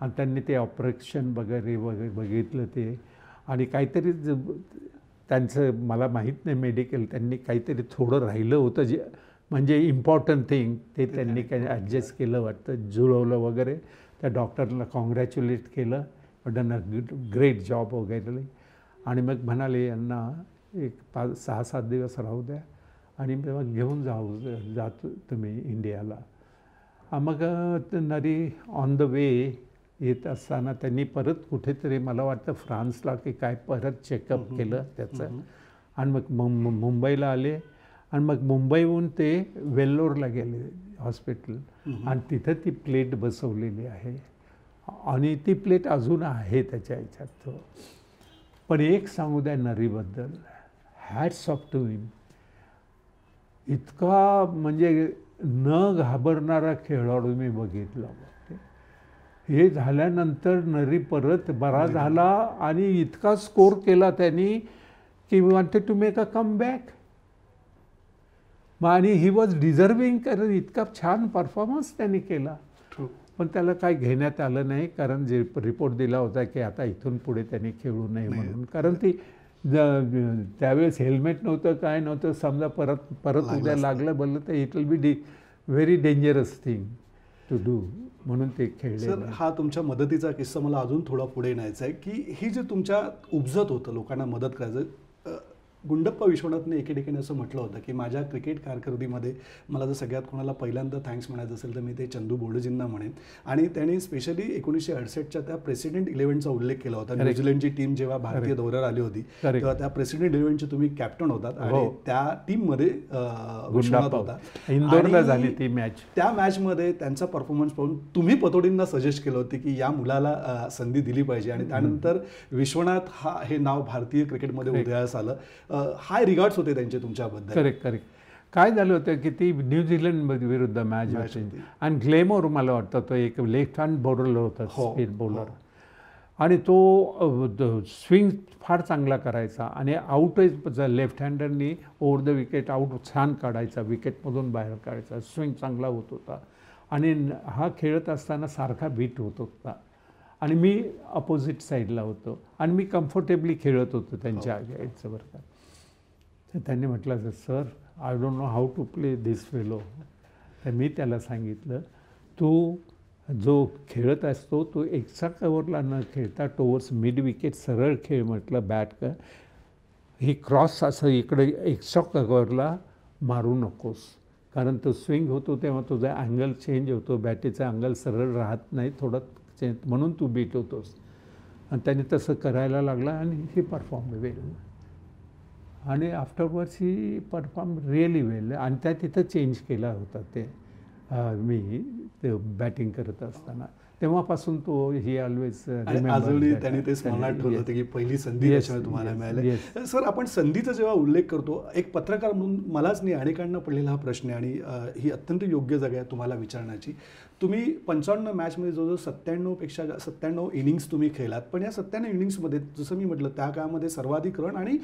आणि त्यांनी ते ऑपरेशन वगैरे वगैरे बघितलं ते आणि काहीतरी त्यांचं मला माहीत नाही मेडिकल त्यांनी काहीतरी थोडं राहिलं होतं जे म्हणजे इम्पॉर्टंट थिंग ते त्यांनी काही ॲडजस्ट केलं वाटतं जुळवलं वगैरे त्या डॉक्टरला कॉंग्रॅच्युलेट केलं डन ग्रेट जॉब वगैरे आणि मग म्हणाले यांना एक पाच सहा सात दिवस राहू द्या आणि मग घेऊन जाऊ जात तुम्ही इंडियाला मग नरी ऑन द वे येत असताना त्यांनी परत कुठेतरी मला वाटतं फ्रान्सला की काय परत चेकअप केलं त्याचं आणि मग मुंबईला आले आणि मग मुंबईहून ते वेल्लोरला गेले हॉस्पिटल आणि तिथं ती प्लेट बसवलेली आहे आणि ती प्लेट अजून आहे त्याच्या ह्याच्यात पण एक सांगू द्या नरीबद्दल हॅट्स ऑफ टू हिम इतका म्हणजे न घाबरणारा खेळाडू मी बघितला हे झाल्यानंतर नरी परत बरा झाला आणि इतका स्कोर केला त्यांनी की wanted to make a comeback मग आणि ही वॉज डिझर्विंग कारण इतका छान परफॉर्मन्स त्यांनी केला पण त्याला काय घेण्यात आलं नाही कारण जे रिपोर्ट दिला होता की आता इथून पुढे त्यांनी खेळू नये म्हणून कारण ती त्यावेळेस हेल्मेट नव्हतं काय नव्हतं समजा परत परत उद्या लागलं बोललं तर it will be the very dangerous thing to do म्हणून ते खेळले हा तुमच्या मदतीचा किस्सा मला अजून थोडा पुढे न्यायचा आहे की हे जे तुमच्या उपजत होतं लोकांना मदत करायचं गुंडप्पा विश्वनाथने एके ठिकाणी असं म्हटलं होतं की माझ्या क्रिकेट कारकिर्दीमध्ये मला जर सगळ्यात कोणाला पहिल्यांदा थँक्स म्हणायचं असेल तर मी ते चंदू बोडजींना म्हणेन आणि त्याने स्पेशली एकोणीसशे अडसष्टच्या त्या प्रेसिडेंट इलेव्हनचा उल्लेख केला होता न्यूझीलंडची टीम जेव्हा भारतीय दौऱ्यावर आली होती तेव्हा त्या प्रेसिडेंट इलेव्हनचे तुम्ही कॅप्टन होतात हो. आणि त्या टीममध्ये मध्ये होता इंदोरला झाली ती मॅच त्या मॅचमध्ये त्यांचा परफॉर्मन्स पाहून तुम्ही पतोडींना सजेस्ट केलं होतं की या मुलाला संधी दिली पाहिजे आणि त्यानंतर विश्वनाथ हा हे नाव भारतीय क्रिकेटमध्ये उदयास आलं हाय रिगार्ड्स होते त्यांचे तुमच्याबद्दल करेक्ट करेक्ट काय झालं होतं की ती न्यूझीलंड विरुद्ध मॅच होती आणि ग्लेमोर मला वाटतं तो एक लेफ्ट हँड बॉलर होता स्पिन हो, बॉलर हो. आणि तो स्विंग फार चांगला करायचा आणि आउट लेफ्ट हँडरनी ओव्हर द विकेट आउट छान काढायचा विकेटमधून बाहेर काढायचा स्विंग चांगला होत होता आणि हा खेळत असताना सारखा बीट होत होता आणि मी अपोजिट साईडला होतो आणि मी कम्फर्टेबली खेळत होतो त्यांच्या हो. याचं बरं तर त्यांनी म्हटलं तर sir I don't know how to play this fellow तर मी त्याला सांगितलं तू जो खेळत असतो तो एक्स्ट्रा कवरला न खेळता टोवर्स मिड विकेट सरळ खेळ म्हटलं बॅट कर ही क्रॉस असं इकडे एक्स्ट्रा कवरला मारू नकोस कारण तो स्विंग होतो तेव्हा तुझा अँगल चेंज होतो बॅटीचा अँगल सरळ राहत नाही थोडं चेंज म्हणून तू बीट होतोस आणि त्याने तसं करायला लागला आणि ही परफॉर्म वेल आणि afterwards he perform really well आणि त्या तिथं चेंज केला होता ते मी ते बॅटिंग करत असताना तेव्हापासून तो ही ऑलवेज अजूनही त्याने ते स्मरणात ठेवलं होतं की पहिली संधी त्याच्यामुळे तुम्हाला मिळाली सर आपण संधीचा जेव्हा उल्लेख करतो एक पत्रकार म्हणून मलाच नाही अनेकांना पडलेला हा प्रश्न आणि ही अत्यंत योग्य जागा आहे तुम्हाला विचारण्याची तुम्ही पंचावन्न मॅचमध्ये जवळजवळ सत्त्याण्णवपेक्षा जा सत्त्याण्णव इनिंग्स तुम्ही खेळलात पण या सत्त्याण्णव इनिंग्समध्ये जसं मी म्हटलं त्या काळामध्ये सर्वाधिक रन आणि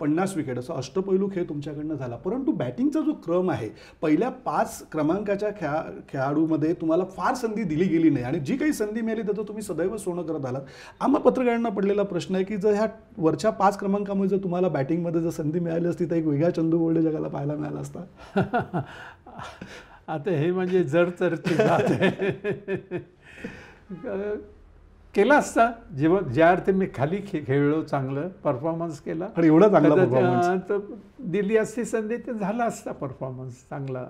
पन्नास विकेट असं अष्टपैलू खेळ तुमच्याकडनं झाला परंतु बॅटिंगचा जो क्रम आहे पहिल्या पाच क्रमांकाच्या खेळा खेळाडूमध्ये तुम्हाला फार संधी दिली गेली नाही आणि जी काही संधी मिळाली त्याचं तुम्ही सदैव सोनं करत आलात आम्हाला पत्रकारांना पडलेला प्रश्न आहे की जर ह्या वरच्या पाच क्रमांकामुळे जर तुम्हाला बॅटिंगमध्ये जर संधी मिळाली असती तर एक वेगळ्या चंदू बोर्डे जगाला पाहायला मिळाला असता आता हे म्हणजे जर तर केला असता जेव्हा ज्या अर्थी मी खाली खेळलो चांगलं परफॉर्मन्स केला एवढा चांगला तर दिली असती संधी ते झाला असता परफॉर्मन्स चांगला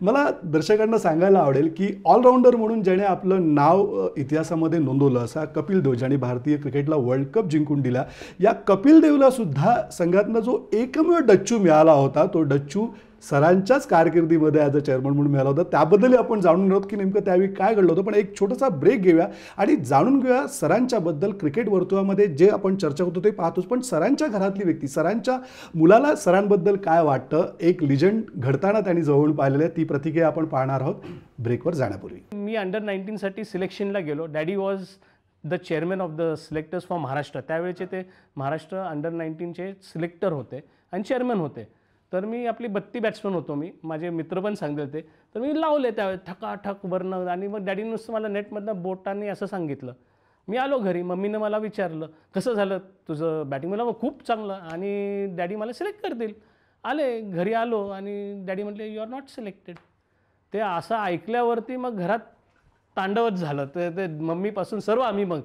मला दर्शकांना सांगायला आवडेल की ऑलराऊंडर म्हणून ज्याने आपलं नाव इतिहासामध्ये नोंदवलं असा कपिल देव ज्याने भारतीय क्रिकेटला वर्ल्ड कप जिंकून दिला या कपिल देवला सुद्धा संघातनं जो एकमेव डच्चू मिळाला होता तो डच्चू सरांच्याच कारकिर्दीमध्ये ॲज अ चेअरमन म्हणून मिळालं होतं त्याबद्दलही आपण जाणून घेऊ की नेमकं त्यावेळी काय घडलं होतं पण एक छोटासा ब्रेक घेऊया आणि जाणून घेऊया सरांच्याबद्दल क्रिकेट वर्तुळामध्ये जे आपण चर्चा होतो ते पाहतोच पण सरांच्या घरातली व्यक्ती सरांच्या मुलाला सरांबद्दल काय वाटतं एक लिजंड घडताना त्यांनी जवळून पाहिलेलं आहे ती प्रतिक्रिया आपण पाहणार आहोत ब्रेकवर जाण्यापूर्वी मी अंडर नाईन्टीनसाठी सिलेक्शनला गेलो daddy was the chairman of the selectors for Maharashtra त्यावेळेचे ते महाराष्ट्र अंडर नाईन्टीनचे सिलेक्टर होते आणि चेअरमॅन होते तर मी आपली बत्ती बॅट्समन होतो मी माझे मित्र पण सांगले होते तर मी लावले त्यावेळेस ठकाठक वर्ण आणि मग डॅडी नुसतं मला नेटमधनं बोटांनी असं सांगितलं मी आलो घरी मम्मीनं मला विचारलं कसं झालं तुझं बॅटिंग मला खूप चांगलं आणि डॅडी मला सिलेक्ट करतील आले घरी आलो आणि डॅडी म्हटले यू आर नॉट सिलेक्टेड ते असं ऐकल्यावरती मग घरात तांडवत झालं ते ते मम्मीपासून सर्व आम्ही मग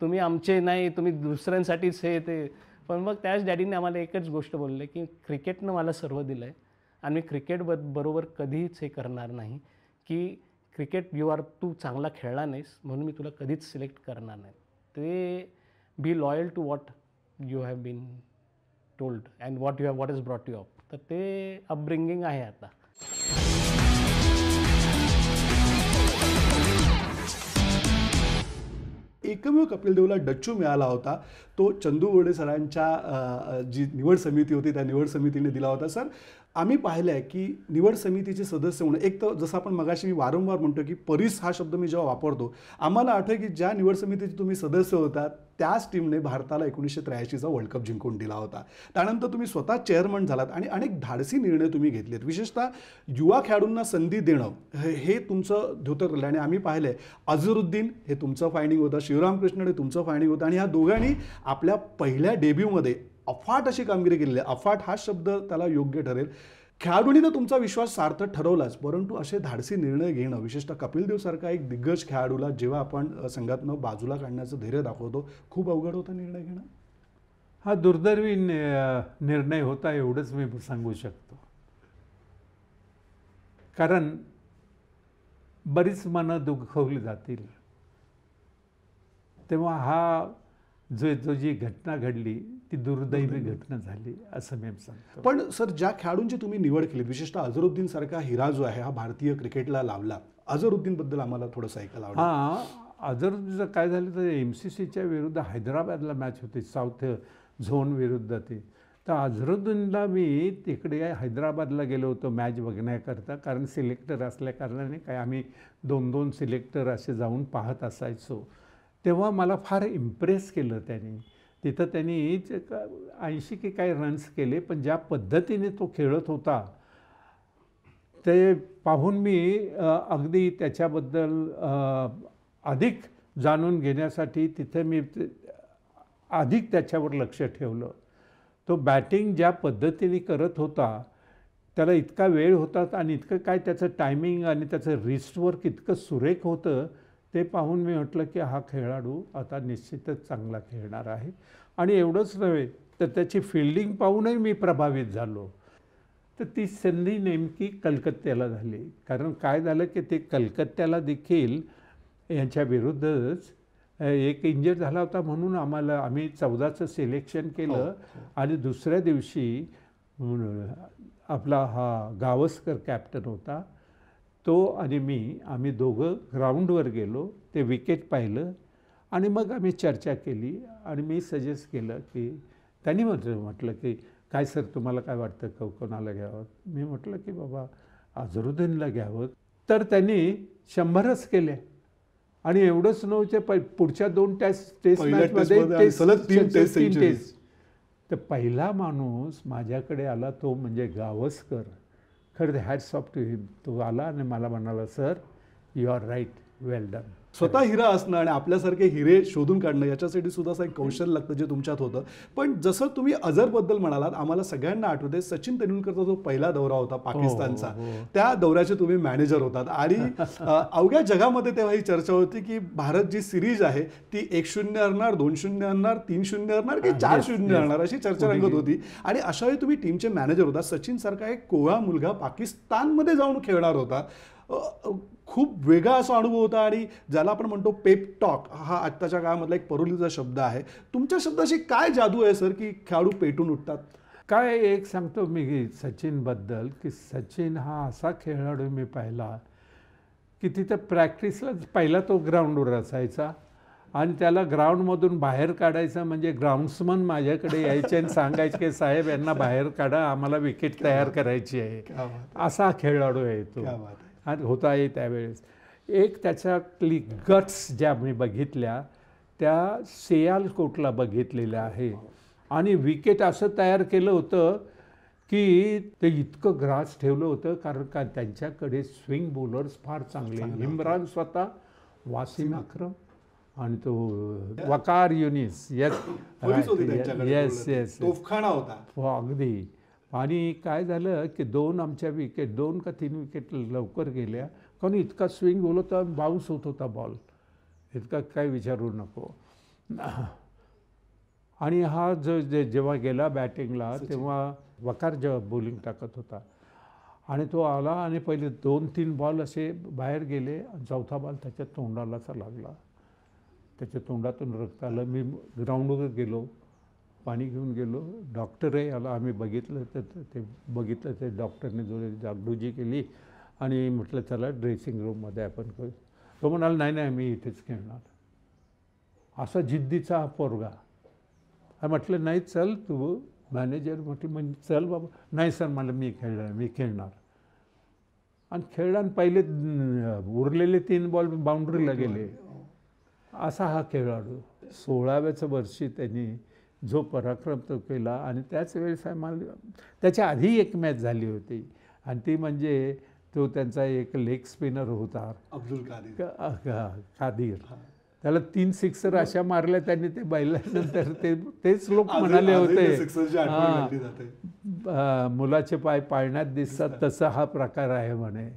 तुम्ही आमचे नाही तुम्ही दुसऱ्यांसाठीच हे ते पण मग त्याच डॅडीने आम्हाला एकच गोष्ट बोलली की क्रिकेटनं मला सर्व दिलं आहे आणि मी क्रिकेट ब बरोबर कधीच हे करणार नाही की क्रिकेट यू आर तू चांगला खेळला नाहीस म्हणून मी तुला कधीच सिलेक्ट करणार नाही ते be loyal to what you have been told and what you have what is brought you up तर ते अपब्रिंगिंग आहे आता एकमेव कपिल देवला डच्चू मिळाला होता तो चंदू वडे सरांच्या जी निवड समिती होती त्या निवड समितीने दिला होता सर आम्ही पाहिलं आहे की निवड समितीचे सदस्य म्हणून एक तर जसं आपण मगाशी मी वारंवार म्हणतो की परिस हा शब्द मी जेव्हा वापरतो आम्हाला आहे की ज्या निवड समितीचे तुम्ही सदस्य होता त्याच टीमने भारताला एकोणीसशे त्र्याऐंशीचा वर्ल्ड कप जिंकून दिला होता त्यानंतर तुम्ही स्वतः चेअरमन झालात आणि अनेक धाडसी निर्णय तुम्ही घेतलेत विशेषतः युवा खेळाडूंना संधी देणं हे तुमचं धोतर राहिलं आणि आम्ही पाहिलं आहे अझरुद्दीन हे तुमचं फायडिंग होतं शिवराम कृष्णन हे तुमचं फायनिंग होतं आणि ह्या दोघांनी आपल्या पहिल्या डेब्यूमध्ये अफाट अशी कामगिरी केलेली आहे अफाट हा शब्द त्याला योग्य ठरेल खेळाडूंनी तर तुमचा विश्वास सार्थ ठरवलाच परंतु असे धाडसी निर्णय घेणं विशेषतः कपिल देवसारखा एक दिग्गज खेळाडूला जेव्हा आपण संघातनं बाजूला काढण्याचं धैर्य दाखवतो खूप अवघड होता निर्णय घेणं हा दुर्दैवी निर्णय होता एवढंच मी सांगू शकतो कारण बरीच मनं दुखवली जातील तेव्हा हा जो जो जी घटना घडली ती दुर्दैवी घटना झाली असं मी सांगतो पण सर ज्या खेळाडूंची तुम्ही निवड केली विशेषतः अजरुद्दीन सारखा हिरा जो आहे हा भारतीय क्रिकेटला लावला अझरुद्दीन बद्दल आम्हाला थोडंसं ऐकायला हा जर काय झालं तर एम सी सीच्या विरुद्ध हैदराबादला मॅच होती साऊथ झोन विरुद्ध ती तर अझरुद्दीनला मी तिकडे हैदराबादला गेलो होतो मॅच बघण्याकरता कारण सिलेक्टर असल्याकारणाने काय आम्ही दोन दोन सिलेक्टर असे जाऊन पाहत असायचो तेव्हा मला फार इम्प्रेस केलं त्याने तिथं त्यांनी ऐंशी की काही रन्स केले पण ज्या पद्धतीने तो खेळत होता ते पाहून मी अगदी त्याच्याबद्दल अधिक जाणून घेण्यासाठी तिथे मी अधिक त्याच्यावर लक्ष ठेवलं तो बॅटिंग ज्या पद्धतीने करत होता त्याला इतका वेळ होता आणि इतकं काय त्याचं टायमिंग आणि त्याचं रिस्टवर्क इतकं सुरेख होतं ते पाहून मी म्हटलं की हा खेळाडू आता निश्चितच चांगला खेळणार आहे आणि एवढंच नव्हे तर त्याची फिल्डिंग पाहूनही मी प्रभावित झालो तर ती संधी नेमकी कलकत्त्याला झाली कारण काय झालं की ते कलकत्त्याला देखील यांच्या विरुद्धच एक इंजर झाला होता म्हणून आम्हाला आम्ही चौदाचं सिलेक्शन केलं हो, हो. आणि दुसऱ्या दिवशी आपला हा गावस्कर कॅप्टन होता तो आणि मी आम्ही दोघं ग्राउंडवर गेलो ते विकेट पाहिलं आणि मग आम्ही चर्चा केली आणि मी सजेस्ट केलं की त्यांनी म्हटलं म्हटलं की काय सर तुम्हाला काय वाटतं क कोणाला घ्यावं मी म्हटलं की बाबा अझरुद्दीनला घ्यावं तर त्यांनी शंभरच केले आणि एवढंच नव्हते पुढच्या दोन टेस्ट टेस्ट टेस्ट तर पहिला माणूस माझ्याकडे आला तो म्हणजे गावस्कर तर हॅट्स ऑफ टू हिम तो आला आणि मला म्हणाला sir you are right well done स्वतः हिरा असणं आणि आपल्यासारखे हिरे शोधून काढणं याच्यासाठी सुद्धा असं एक कौशल्य लागतं जे तुमच्यात होतं पण जसं तुम्ही अजरबद्दल म्हणालात आम्हाला सगळ्यांना आठवते सचिन तेंडुलकरचा जो पहिला दौरा होता हो, पाकिस्तानचा हो, हो. त्या दौऱ्याचे तुम्ही मॅनेजर होतात आणि अवघ्या जगामध्ये तेव्हा ही चर्चा होती की भारत जी सिरीज आहे ती एक शून्य हरणार दोन शून्य हरणार तीन शून्य हरणार की चार शून्य हरणार अशी चर्चा रंगत होती आणि अशावेळी तुम्ही टीमचे मॅनेजर होता सचिन सारखा एक कोवळा मुलगा पाकिस्तानमध्ये जाऊन खेळणार होता खूप वेगळा असा अनुभव होता आणि ज्याला आपण म्हणतो पेप टॉक हा आत्ताच्या काळामधला एक परोलीचा शब्द आहे तुमच्या शब्दाशी काय जादू आहे सर की खेळाडू पेटून उठतात काय एक सांगतो मी सचिनबद्दल की सचिन हा असा खेळाडू मी पाहिला की तिथे प्रॅक्टिसला पहिला तो ग्राउंडवर असायचा आणि त्याला ग्राउंडमधून बाहेर काढायचं म्हणजे ग्राउंड्समन माझ्याकडे यायचे आणि सांगायचे की साहेब यांना बाहेर काढा आम्हाला विकेट तयार करायची आहे असा खेळाडू आहे तो होता आहे त्यावेळेस एक त्याच्यातली गट्स ज्या मी बघितल्या त्या सेयालकोटला बघितलेल्या आहे आणि विकेट असं तयार केलं होतं की ते इतकं ग्रास ठेवलं होतं कारण का त्यांच्याकडे स्विंग बॉलर्स फार चांगले इम्रान स्वतः वासिम अक्रम आणि तो Waqar Younis yes yes yes अगदी आणि काय झालं की दोन आमच्या विकेट दोन का तीन विकेट लवकर गेल्या कारण इतका स्विंग होलो तर बाउन्स होत होता बॉल इतका काय विचारू नको आणि हा जो जे जेव्हा गेला बॅटिंगला तेव्हा वकार जेव्हा बॉलिंग टाकत होता आणि तो आला आणि पहिले दोन तीन बॉल असे बाहेर गेले चौथा बॉल त्याच्या तोंडालाच लागला त्याच्या तोंडातून रक्त आलं मी ग्राउंडवर गेलो पाणी घेऊन गेलो डॉक्टर आहे आला आम्ही बघितलं तर ते बघितलं ते डॉक्टरने जो जागडूजी केली आणि म्हटलं चला ड्रेसिंग रूममध्ये आपण करू तो म्हणाला नाही नाही मी इथेच खेळणार असा जिद्दीचा हा पोरगा म्हटलं नाही चल तू मॅनेजर म्हटलं म्हणजे चल बाबा नाही सर मला मी खेळणार मी खेळणार आणि खेळला पहिले उरलेले तीन बॉल बाउंड्रीला गेले असा हा खेळाडू सोळाव्याचं वर्षी त्यांनी जो पराक्रम तो केला आणि त्याच वेळेस आम्हाला त्याच्या आधी एक मॅच झाली होती आणि ती म्हणजे तो त्यांचा एक लेग स्पिनर होता अब्दुल कादीर त्याला तीन सिक्सर अशा मारल्या त्यांनी ते बैलानंतर तेच लोक म्हणाले होते मुलाचे पाय पाळण्यात दिसतात तसा हा प्रकार आहे म्हणे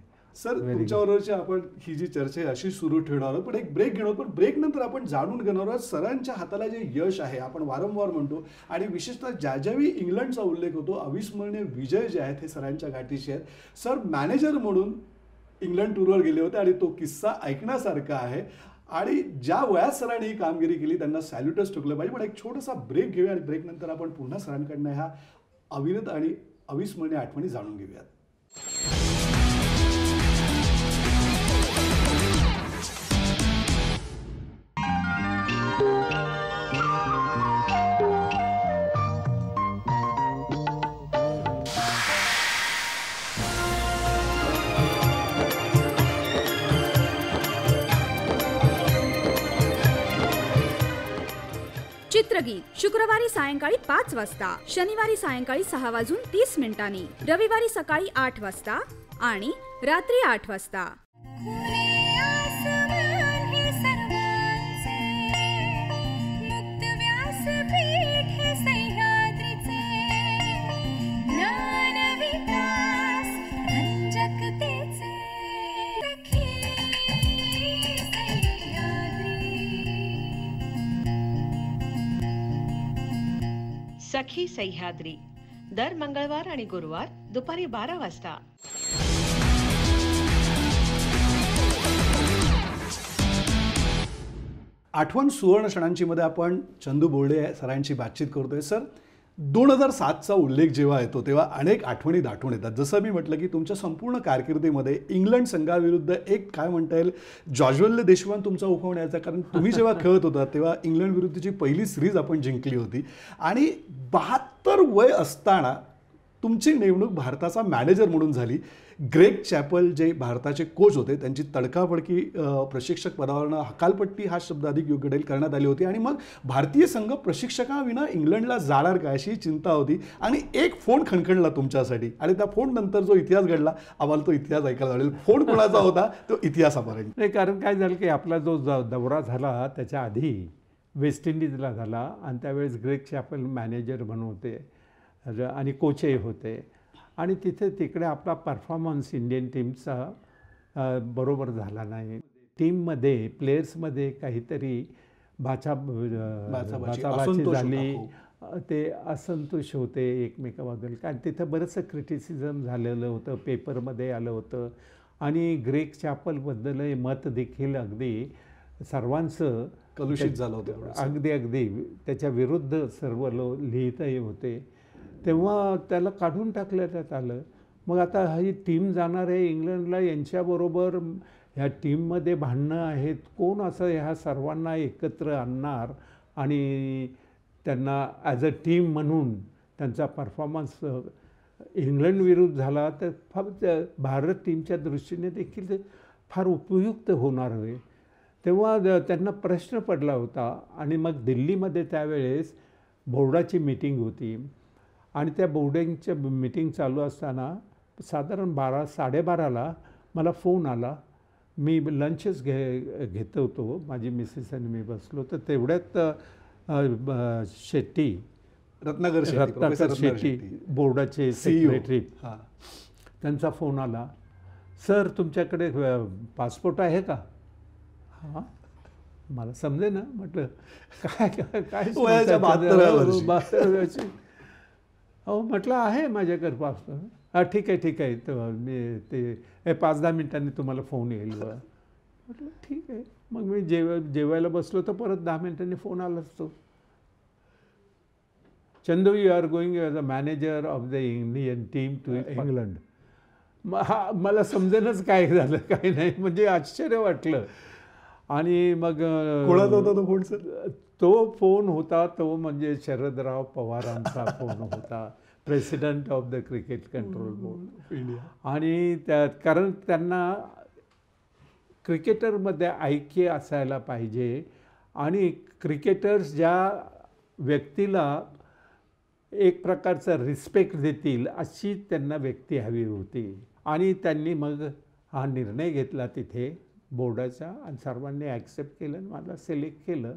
सर तुमच्याबरोबरची आपण ही जी चर्चा आहे अशी सुरू ठेवणार आहोत पण एक ब्रेक घेणार पण ब्रेक नंतर आपण जाणून घेणार आहोत सरांच्या हाताला जे यश आहे आपण वारंवार म्हणतो आणि विशेषतः ज्या ज्यावेळी इंग्लंडचा उल्लेख होतो अविस्मरणीय विजय जे आहेत हे सरांच्या गाठीशी आहेत सर मॅनेजर म्हणून इंग्लंड टूरवर गेले होते आणि तो किस्सा ऐकण्यासारखा आहे आणि ज्या वयात सरांनी ही कामगिरी केली त्यांना सॅल्युटस ठोकलं पाहिजे पण एक छोटासा ब्रेक घेऊया आणि ब्रेक नंतर आपण पुन्हा सरांकडनं ह्या अविरत आणि अविस्मरणीय आठवणी जाणून घेऊयात चित्रगीत शुक्रवारी सायंकाळी पाच वाजता शनिवारी सायंकाळी सहा वाजून तीस मिनिटांनी रविवारी सकाळी आठ वाजता आणि रात्री आठ वाजता सखी सह्याद्री दर मंगळवार आणि गुरुवार दुपारी बारा वाजता आठवण सुवर्ण क्षणांची मध्ये आपण चंदू बोर्डे सरांची बातचीत करतोय सर दोन हजार सातचा उल्लेख जेव्हा येतो तेव्हा अनेक आठवणी दाटून येतात जसं मी म्हटलं की तुमच्या संपूर्ण कारकिर्दीमध्ये इंग्लंड संघाविरुद्ध एक काय म्हणता येईल जॉजवल्य देशवान तुमचा उखवण्याचा कारण तुम्ही जेव्हा खेळत होता तेव्हा इंग्लंड विरुद्धची पहिली सिरीज आपण जिंकली होती आणि बहात्तर वय असताना तुमची नेमणूक भारताचा मॅनेजर म्हणून झाली ग्रेग चॅपल जे भारताचे कोच होते त्यांची तडकाफडकी प्रशिक्षक पदावरनं हकालपट्टी हा शब्द अधिक योग्य ठरेल करण्यात आली होती आणि मग भारतीय संघ प्रशिक्षकाविना इंग्लंडला जाणार का अशी चिंता होती आणि एक फोन खणखणला तुमच्यासाठी आणि त्या फोन नंतर जो इतिहास घडला आम्हाला तो इतिहास ऐकायला आवडेल फोन कोणाचा होता तो इतिहासापर्यंत नाही कारण काय झालं की आपला जो दौरा झाला त्याच्या आधी वेस्ट इंडिजला झाला आणि त्यावेळेस ग्रेग चॅपल मॅनेजर म्हणून होते आणि कोचही होते आणि तिथे तिकडे आपला परफॉर्मन्स इंडियन टीमचा बरोबर झाला नाही टीममध्ये प्लेयर्समध्ये काहीतरी भाचा बाचाबाची झाली ते असंतोष होते एकमेकाबद्दल कारण तिथं बरंचसं क्रिटिसिझम झालेलं होतं पेपरमध्ये आलं होतं आणि ग्रेक चॅपलबद्दल मत देखील अगदी सर्वांचं कलुषित झालं होतं अगदी अगदी त्याच्या विरुद्ध सर्व लो लिहितही होते तेव्हा त्याला काढून त्यात आलं मग आता ही टीम जाणार आहे इंग्लंडला यांच्याबरोबर ह्या टीममध्ये भांडणं आहेत कोण असं ह्या सर्वांना एकत्र आणणार आणि त्यांना ॲज अ टीम म्हणून त्यांचा परफॉर्मन्स इंग्लंड विरुद्ध झाला तर फार भारत टीमच्या दृष्टीने देखील फार उपयुक्त होणार आहे तेव्हा त्यांना प्रश्न पडला होता आणि मग दिल्लीमध्ये त्यावेळेस बोर्डाची मीटिंग होती आणि त्या बोर्डिंगच्या मिटिंग चालू असताना साधारण बारा साडेबाराला मला फोन आला मी लंचच घे घेत होतो माझी मिसेस आणि मी बसलो तर तेवढ्यात शेट्टी रत्नागर रत्नागर शेट्टी बोर्डाचे सेक्रेटरी e त्यांचा फोन आला सर तुमच्याकडे पासपोर्ट आहे का हां मला समजे ना म्हटलं काय काय काय अहो म्हटलं आहे माझ्या घरपासून हा ठीक आहे ठीक आहे तर मी ते पाच दहा मिनिटांनी तुम्हाला फोन येईल म्हटलं ठीक आहे मग मी जेव जेवायला बसलो तर परत दहा मिनिटांनी फोन आला असतो Chandu you are going as a manager of the Indian team to England हा मला समजेनच काय झालं काय नाही म्हणजे आश्चर्य वाटलं आणि मग होता तो फोन सर तो फोन होता तो म्हणजे शरदराव पवारांचा फोन होता president of the cricket control board आणि त्या कारण त्यांना क्रिकेटरमध्ये ऐक्य असायला पाहिजे आणि क्रिकेटर्स ज्या व्यक्तीला एक प्रकारचा रिस्पेक्ट देतील अशी त्यांना व्यक्ती हवी होती आणि त्यांनी मग हा निर्णय घेतला तिथे बोर्डाचा आणि सर्वांनी ॲक्सेप्ट केलं आणि मला सिलेक्ट केलं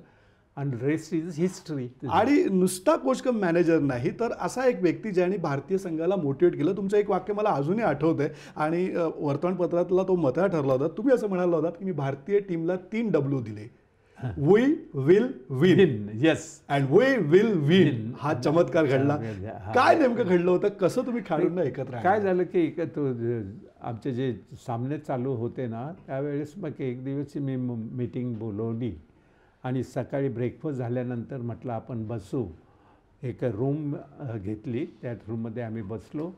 अँड रेस्ट इज हिस्ट्री आणि नुसता कोच कम मॅनेजर नाही तर असा एक व्यक्ती ज्याने भारतीय संघाला मोटिवेट केलं तुमचं एक वाक्य मला अजूनही आठवतय आहे आणि वर्तमानपत्रातला तो मत ठरला होता तुम्ही असं म्हणाला होता की मी भारतीय टीमला तीन डब्ल्यू दिले we will win yes and we will win हा चमत्कार घडला काय नेमकं घडलं होतं कसं तुम्ही खेळून एकत्र काय झालं की एकत्र आमचे जे सामने चालू होते ना त्यावेळेस मग एक दिवस मी मीटिंग बोलवली आणि सकाळी ब्रेकफास्ट झाल्यानंतर म्हटलं आपण बसू एक रूम घेतली त्या रूममध्ये आम्ही बसलो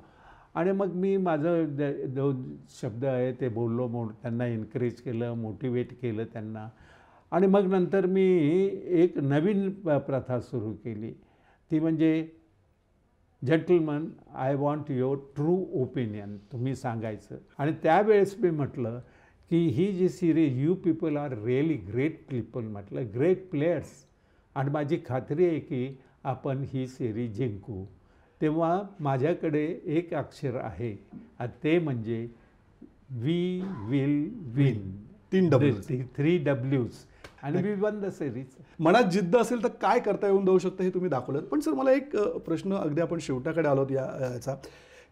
आणि मग मी माझं जो शब्द आहे ते बोललो मो त्यांना एनकरेज केलं मोटिवेट केलं त्यांना आणि मग नंतर मी एक नवीन प्रथा सुरू केली ती म्हणजे gentleman I want your true opinion तुम्ही सांगायचं आणि त्यावेळेस मी म्हटलं की ही जी series you people are really great people म्हटलं ग्रेट प्लेयर्स आणि माझी खात्री आहे की आपण ही सिरीज जिंकू तेव्हा माझ्याकडे एक अक्षर आहे ते म्हणजे वी विल विन तीन डब्ल्यू थ्री डब्ल्यूज आणि वी वन द सिरीज मनात जिद्द असेल तर काय करता येऊन जाऊ शकतं हे तुम्ही दाखवलं पण सर मला एक प्रश्न अगदी आपण शेवटाकडे आलो याचा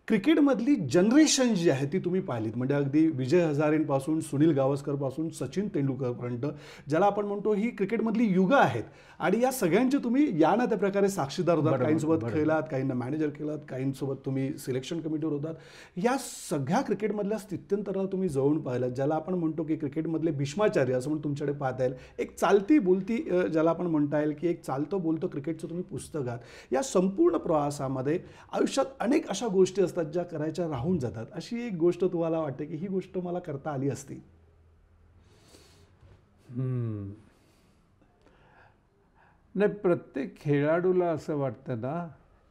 क्रिकेटमधली जनरेशन जी आहे ती तुम्ही पाहिलीत म्हणजे अगदी विजय हजारेंपासून सुनील गावस्करपासून सचिन तेंडुलकरपर्यंत ज्याला आपण म्हणतो ही क्रिकेटमधली युगं आहेत आणि या सगळ्यांचे तुम्ही या ना त्या प्रकारे साक्षीदार होतात काहींसोबत खेळलात काहींना मॅनेजर केलात काहींसोबत तुम्ही सिलेक्शन कमिटीवर होतात या सगळ्या क्रिकेटमधल्या स्थित्यंतराला तुम्ही जवळून पाहिलात ज्याला आपण म्हणतो की क्रिकेटमधले भीष्माचार्य असं म्हणून तुमच्याकडे पाहता येईल एक चालती बोलती ज्याला आपण म्हणता येईल की एक चालतं बोलतं क्रिकेटचं तुम्ही पुस्तक आहात या संपूर्ण प्रवासामध्ये आयुष्यात अनेक अशा गोष्टी असतात असतात ज्या करायच्या राहून जातात अशी एक गोष्ट तुम्हाला वाटते की ही गोष्ट मला करता आली असती हम्म. नाही प्रत्येक खेळाडूला असं वाटतं ना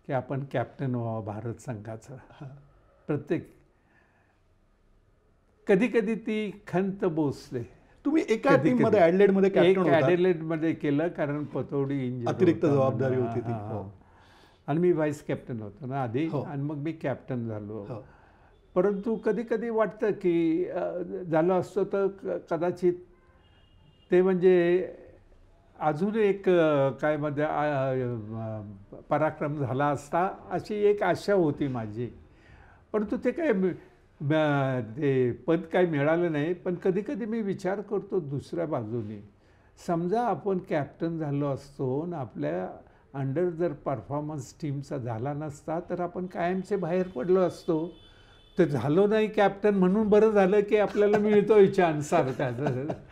की आपण कॅप्टन व्हावं भारत संघाचं प्रत्येक कधी कधी ती खंत बोसते तुम्ही एका टीम मध्ये मध्ये केलं कारण पतोडी अतिरिक्त जबाबदारी होती ती. हो. आणि मी व्हाईस कॅप्टन होतो ना आधी हो. आणि मग मी कॅप्टन झालो हो. परंतु कधी कधी वाटतं की झालं असतो तर कदाचित ते म्हणजे अजून एक काय मध्ये पराक्रम झाला असता अशी एक आशा होती माझी परंतु ते काय ते पद काही मिळालं नाही पण कधीकधी मी विचार करतो दुसऱ्या बाजूने समजा आपण कॅप्टन झालो असतो आणि आपल्या अंडर जर परफॉर्मन्स टीमचा झाला नसता तर आपण कायमचे बाहेर पडलो असतो तर झालो नाही कॅप्टन म्हणून बरं झालं की आपल्याला मिळतोय चान्स सारखा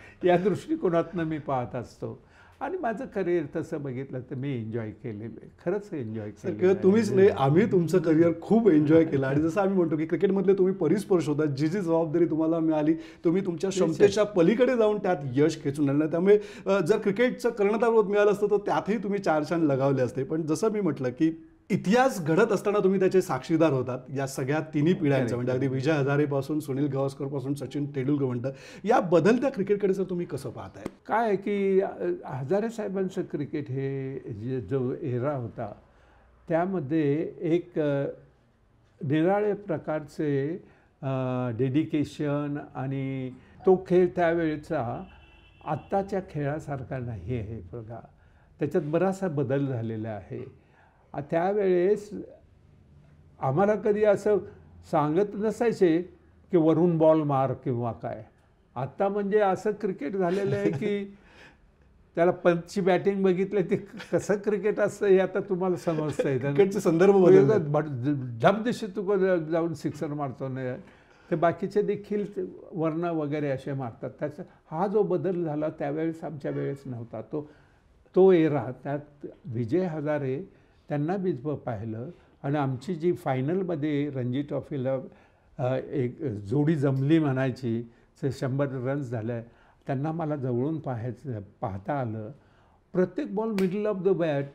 या दृष्टिकोनातनं मी पाहत असतो आणि माझं करिअर तसं बघितलं तर मी एन्जॉय केलेलं आहे खरंच एन्जॉय केलं तुम्हीच नाही आम्ही तुमचं करिअर खूप एन्जॉय केलं आणि जसं आम्ही म्हणतो की क्रिकेटमधले तुम्ही परिस्पर्श होता जी जी जबाबदारी तुम्हाला मिळाली तुम्ही तुमच्या क्षमतेच्या पलीकडे जाऊन त्यात यश खेचून आणलं त्यामुळे जर क्रिकेटचं कर्णधारपद मिळालं असतं तर त्यातही तुम्ही चार छान लगावले असते पण जसं मी म्हटलं की इतिहास घडत असताना तुम्ही त्याचे साक्षीदार होतात या सगळ्या तिन्ही हो, पिढ्यांचं म्हणजे अगदी विजय हजारेपासून सुनील गावस्करपासून सचिन तेंडुलकर म्हणतं या बदलत्या क्रिकेटकडे सर तुम्ही कसं पाहताय काय की हजारे साहेबांचं क्रिकेट हे जे जो एरा होता त्यामध्ये एक निराळे प्रकारचे डेडिकेशन आणि तो खेळ त्यावेळेचा आत्ताच्या खेळासारखा नाही आहे बघा त्याच्यात बराचसा बदल झालेला आहे त्यावेळेस आम्हाला कधी असं सांगत नसायचे की वरून बॉल मार किंवा काय आत्ता म्हणजे असं क्रिकेट झालेलं आहे की त्याला पंचची बॅटिंग बघितलं ते कसं क्रिकेट असतं हे आता तुम्हाला समजतं आहे क्रिकेटचे संदर्भ धबधशी तुक जाऊन सिक्सर मारतो नाही ते बाकीचे देखील वर्ण वगैरे असे मारतात त्याचा हा जो बदल झाला त्यावेळेस आमच्या वेळेस नव्हता तो तो एरा त्यात विजय हजारे त्यांना बिजबं पाहिलं आणि आमची जी फायनलमध्ये रणजी ट्रॉफीला एक जोडी जमली म्हणायची से शंभर रन्स झाले त्यांना मला जवळून पाहायचं पाहता आलं प्रत्येक ball middle of the bat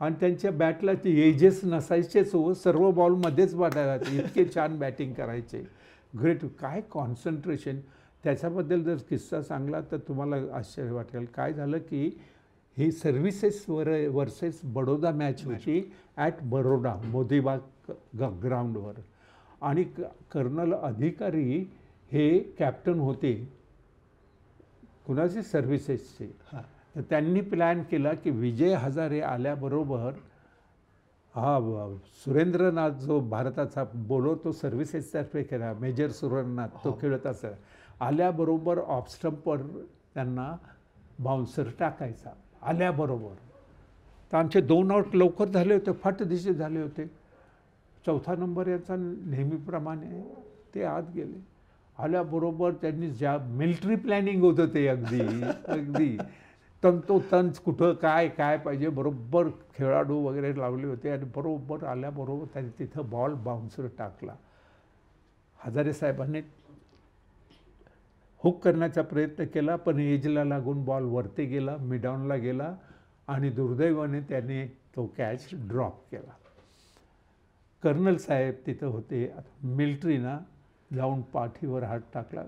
आणि त्यांच्या बॅटला ते एजेस नसायचेच हो सर्व बॉलमध्येच वाटायचे इतके छान बॅटिंग करायचे ग्रेट काय कॉन्सन्ट्रेशन त्याच्याबद्दल जर किस्सा सांगला तर तुम्हाला आश्चर्य वाटेल काय झालं की ही सर्व्हिसेस वर वर्सेस बडोदा मॅच होती ॲट बरोडा मोदीबाग ग्राउंडवर आणि कर्नल अधिकारी हे कॅप्टन होते कुणाचे सर्व्हिसेसचे तर त्यांनी प्लॅन केला की विजय हजारे आल्याबरोबर हा सुरेंद्रनाथ जो भारताचा बोलो तो सर्व्हिसेसतर्फे केला मेजर सुरेंद्रनाथ तो हो. खेळत असा आल्याबरोबर स्टंपवर त्यांना बाउन्सर टाकायचा आल्याबरोबर तर आमचे दोन आउट लवकर झाले होते फट दिशे झाले होते चौथा नंबर याचा नेहमीप्रमाणे ते आत गेले आल्याबरोबर त्यांनी ज्या मिलिटरी प्लॅनिंग होतं ते अगदी अगदी तंतोतंच कुठं काय काय पाहिजे बरोबर खेळाडू वगैरे लावले होते आणि बरोबर आल्याबरोबर त्यांनी तिथं बॉल बाउन्सर टाकला हजारे साहेबांनी हुक करण्याचा प्रयत्न केला पण एजला लागून बॉल वरती गेला मिडाऊनला गेला आणि दुर्दैवाने त्याने तो कॅच ड्रॉप केला कर्नल साहेब तिथं होते मिल्ट्रीना जाऊन पाठीवर हात टाकला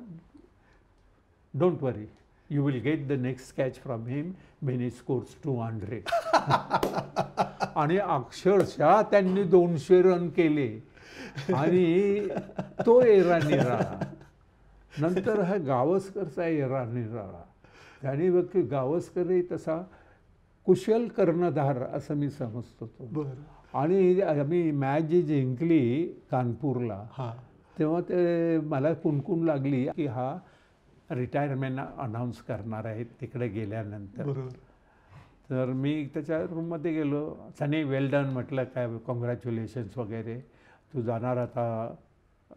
don't worry you will get the next catch from him men scores two hundred आणि अक्षरशः त्यांनी दोनशे रन केले आणि तो एरा राह नंतर हा गावस्करचा येरा निराळा त्याने बघ की गावस्करही तसा कुशल कर्णधार असं मी समजतो तो आणि मी मॅच जी जिंकली कानपूरला तेव्हा ते मला कुणकुण लागली की हा रिटायरमेंट अनाऊन्स करणार आहे तिकडे गेल्यानंतर तर मी त्याच्या रूममध्ये गेलो त्याने वेल डन म्हटलं काय कॉंग्रॅच्युलेशन्स वगैरे तू जाणार आता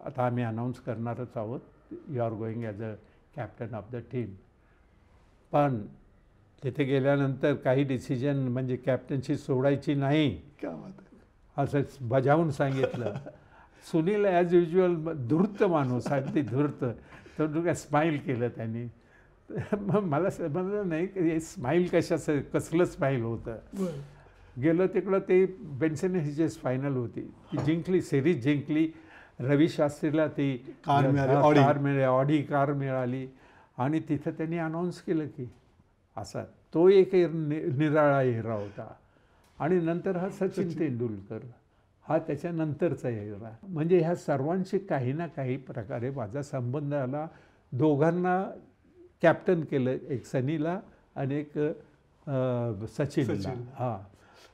आता आम्ही अनाऊन्स करणारच आहोत you are going as a captain of the team पण तिथे गेल्यानंतर काही डिसिजन म्हणजे कॅप्टनशी सोडायची नाही असं बजावून सांगितलं सुनील ॲज युजल धूर्त माणूस अगदी धूर्त तर काय स्माईल केलं त्यांनी मग मला समजलं नाही हे स्माईल कशाचं कसलं स्माईल होतं गेलं तिकडं ते बेन्सन फायनल होती जिंकली सिरीज जिंकली रवी शास्त्रीला ती कार मिळाली कार मिळाली ऑडी कार मिळाली आणि तिथं त्यांनी अनाऊन्स केलं की असा तो एक निराळा हिरा होता आणि नंतर हा सचिन तेंडुलकर हा त्याच्यानंतरचा हिरा म्हणजे ह्या सर्वांशी काही ना काही प्रकारे माझा संबंध आला दोघांना कॅप्टन केलं एक सनीला आणि एक सचिनला हां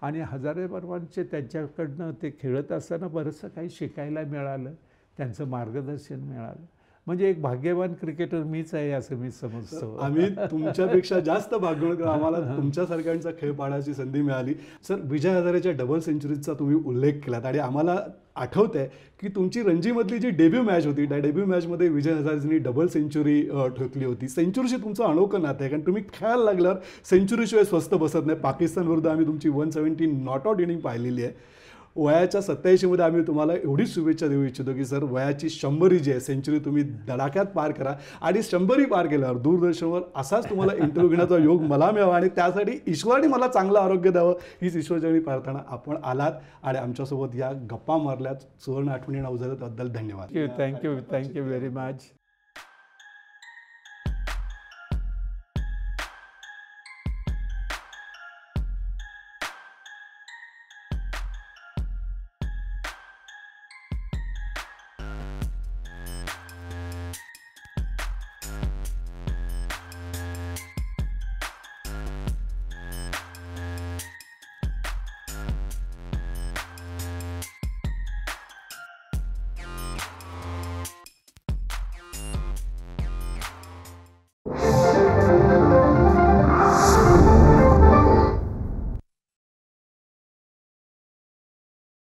आणि हजारे परवांचे त्यांच्याकडनं ते खेळत असताना बरंचसं काही शिकायला मिळालं त्यांचं मार्गदर्शन मिळालं म्हणजे एक भाग्यवान क्रिकेटर मीच आहे असं मी समजतो आम्ही तुमच्यापेक्षा जास्त भाग्यवान आम्हाला तुमच्यासारख्यांचा खेळ पाहण्याची संधी मिळाली सर विजय हजारेच्या डबल सेंचुरीचा तुम्ही उल्लेख केलात आणि आम्हाला आठवत आहे की तुमची रणजीमधली जी डेब्यू मॅच होती त्या डेब्यू मॅचमध्ये विजय हजारेंनी डबल सेंचुरी ठोकली होती सेंचुरीशी तुमचं अनोखं नातं आहे कारण तुम्ही खेळायला लागल्यावर सेंचुरीशिवाय स्वस्त बसत नाही पाकिस्तान आम्ही तुमची one seventy not out inning पाहिलेली आहे वयाच्या सत्याऐंशीमध्ये आम्ही तुम्हाला एवढीच शुभेच्छा देऊ इच्छितो की सर वयाची शंभरी जी आहे सेंचुरी तुम्ही धडाक्यात पार करा आणि शंभरी पार केल्यावर दूरदर्शनवर असाच तुम्हाला इंटरव्ह्यू घेण्याचा योग मला मिळावा आणि त्यासाठी ईश्वराने मला चांगलं आरोग्य द्यावं हीच ईश्वरजनी प्रार्थना आपण आलात आणि आमच्यासोबत या गप्पा मारल्यात सुवर्ण आठवणी झाल्याबद्दल धन्यवाद थँक्यू थँक्यू व्हेरी मच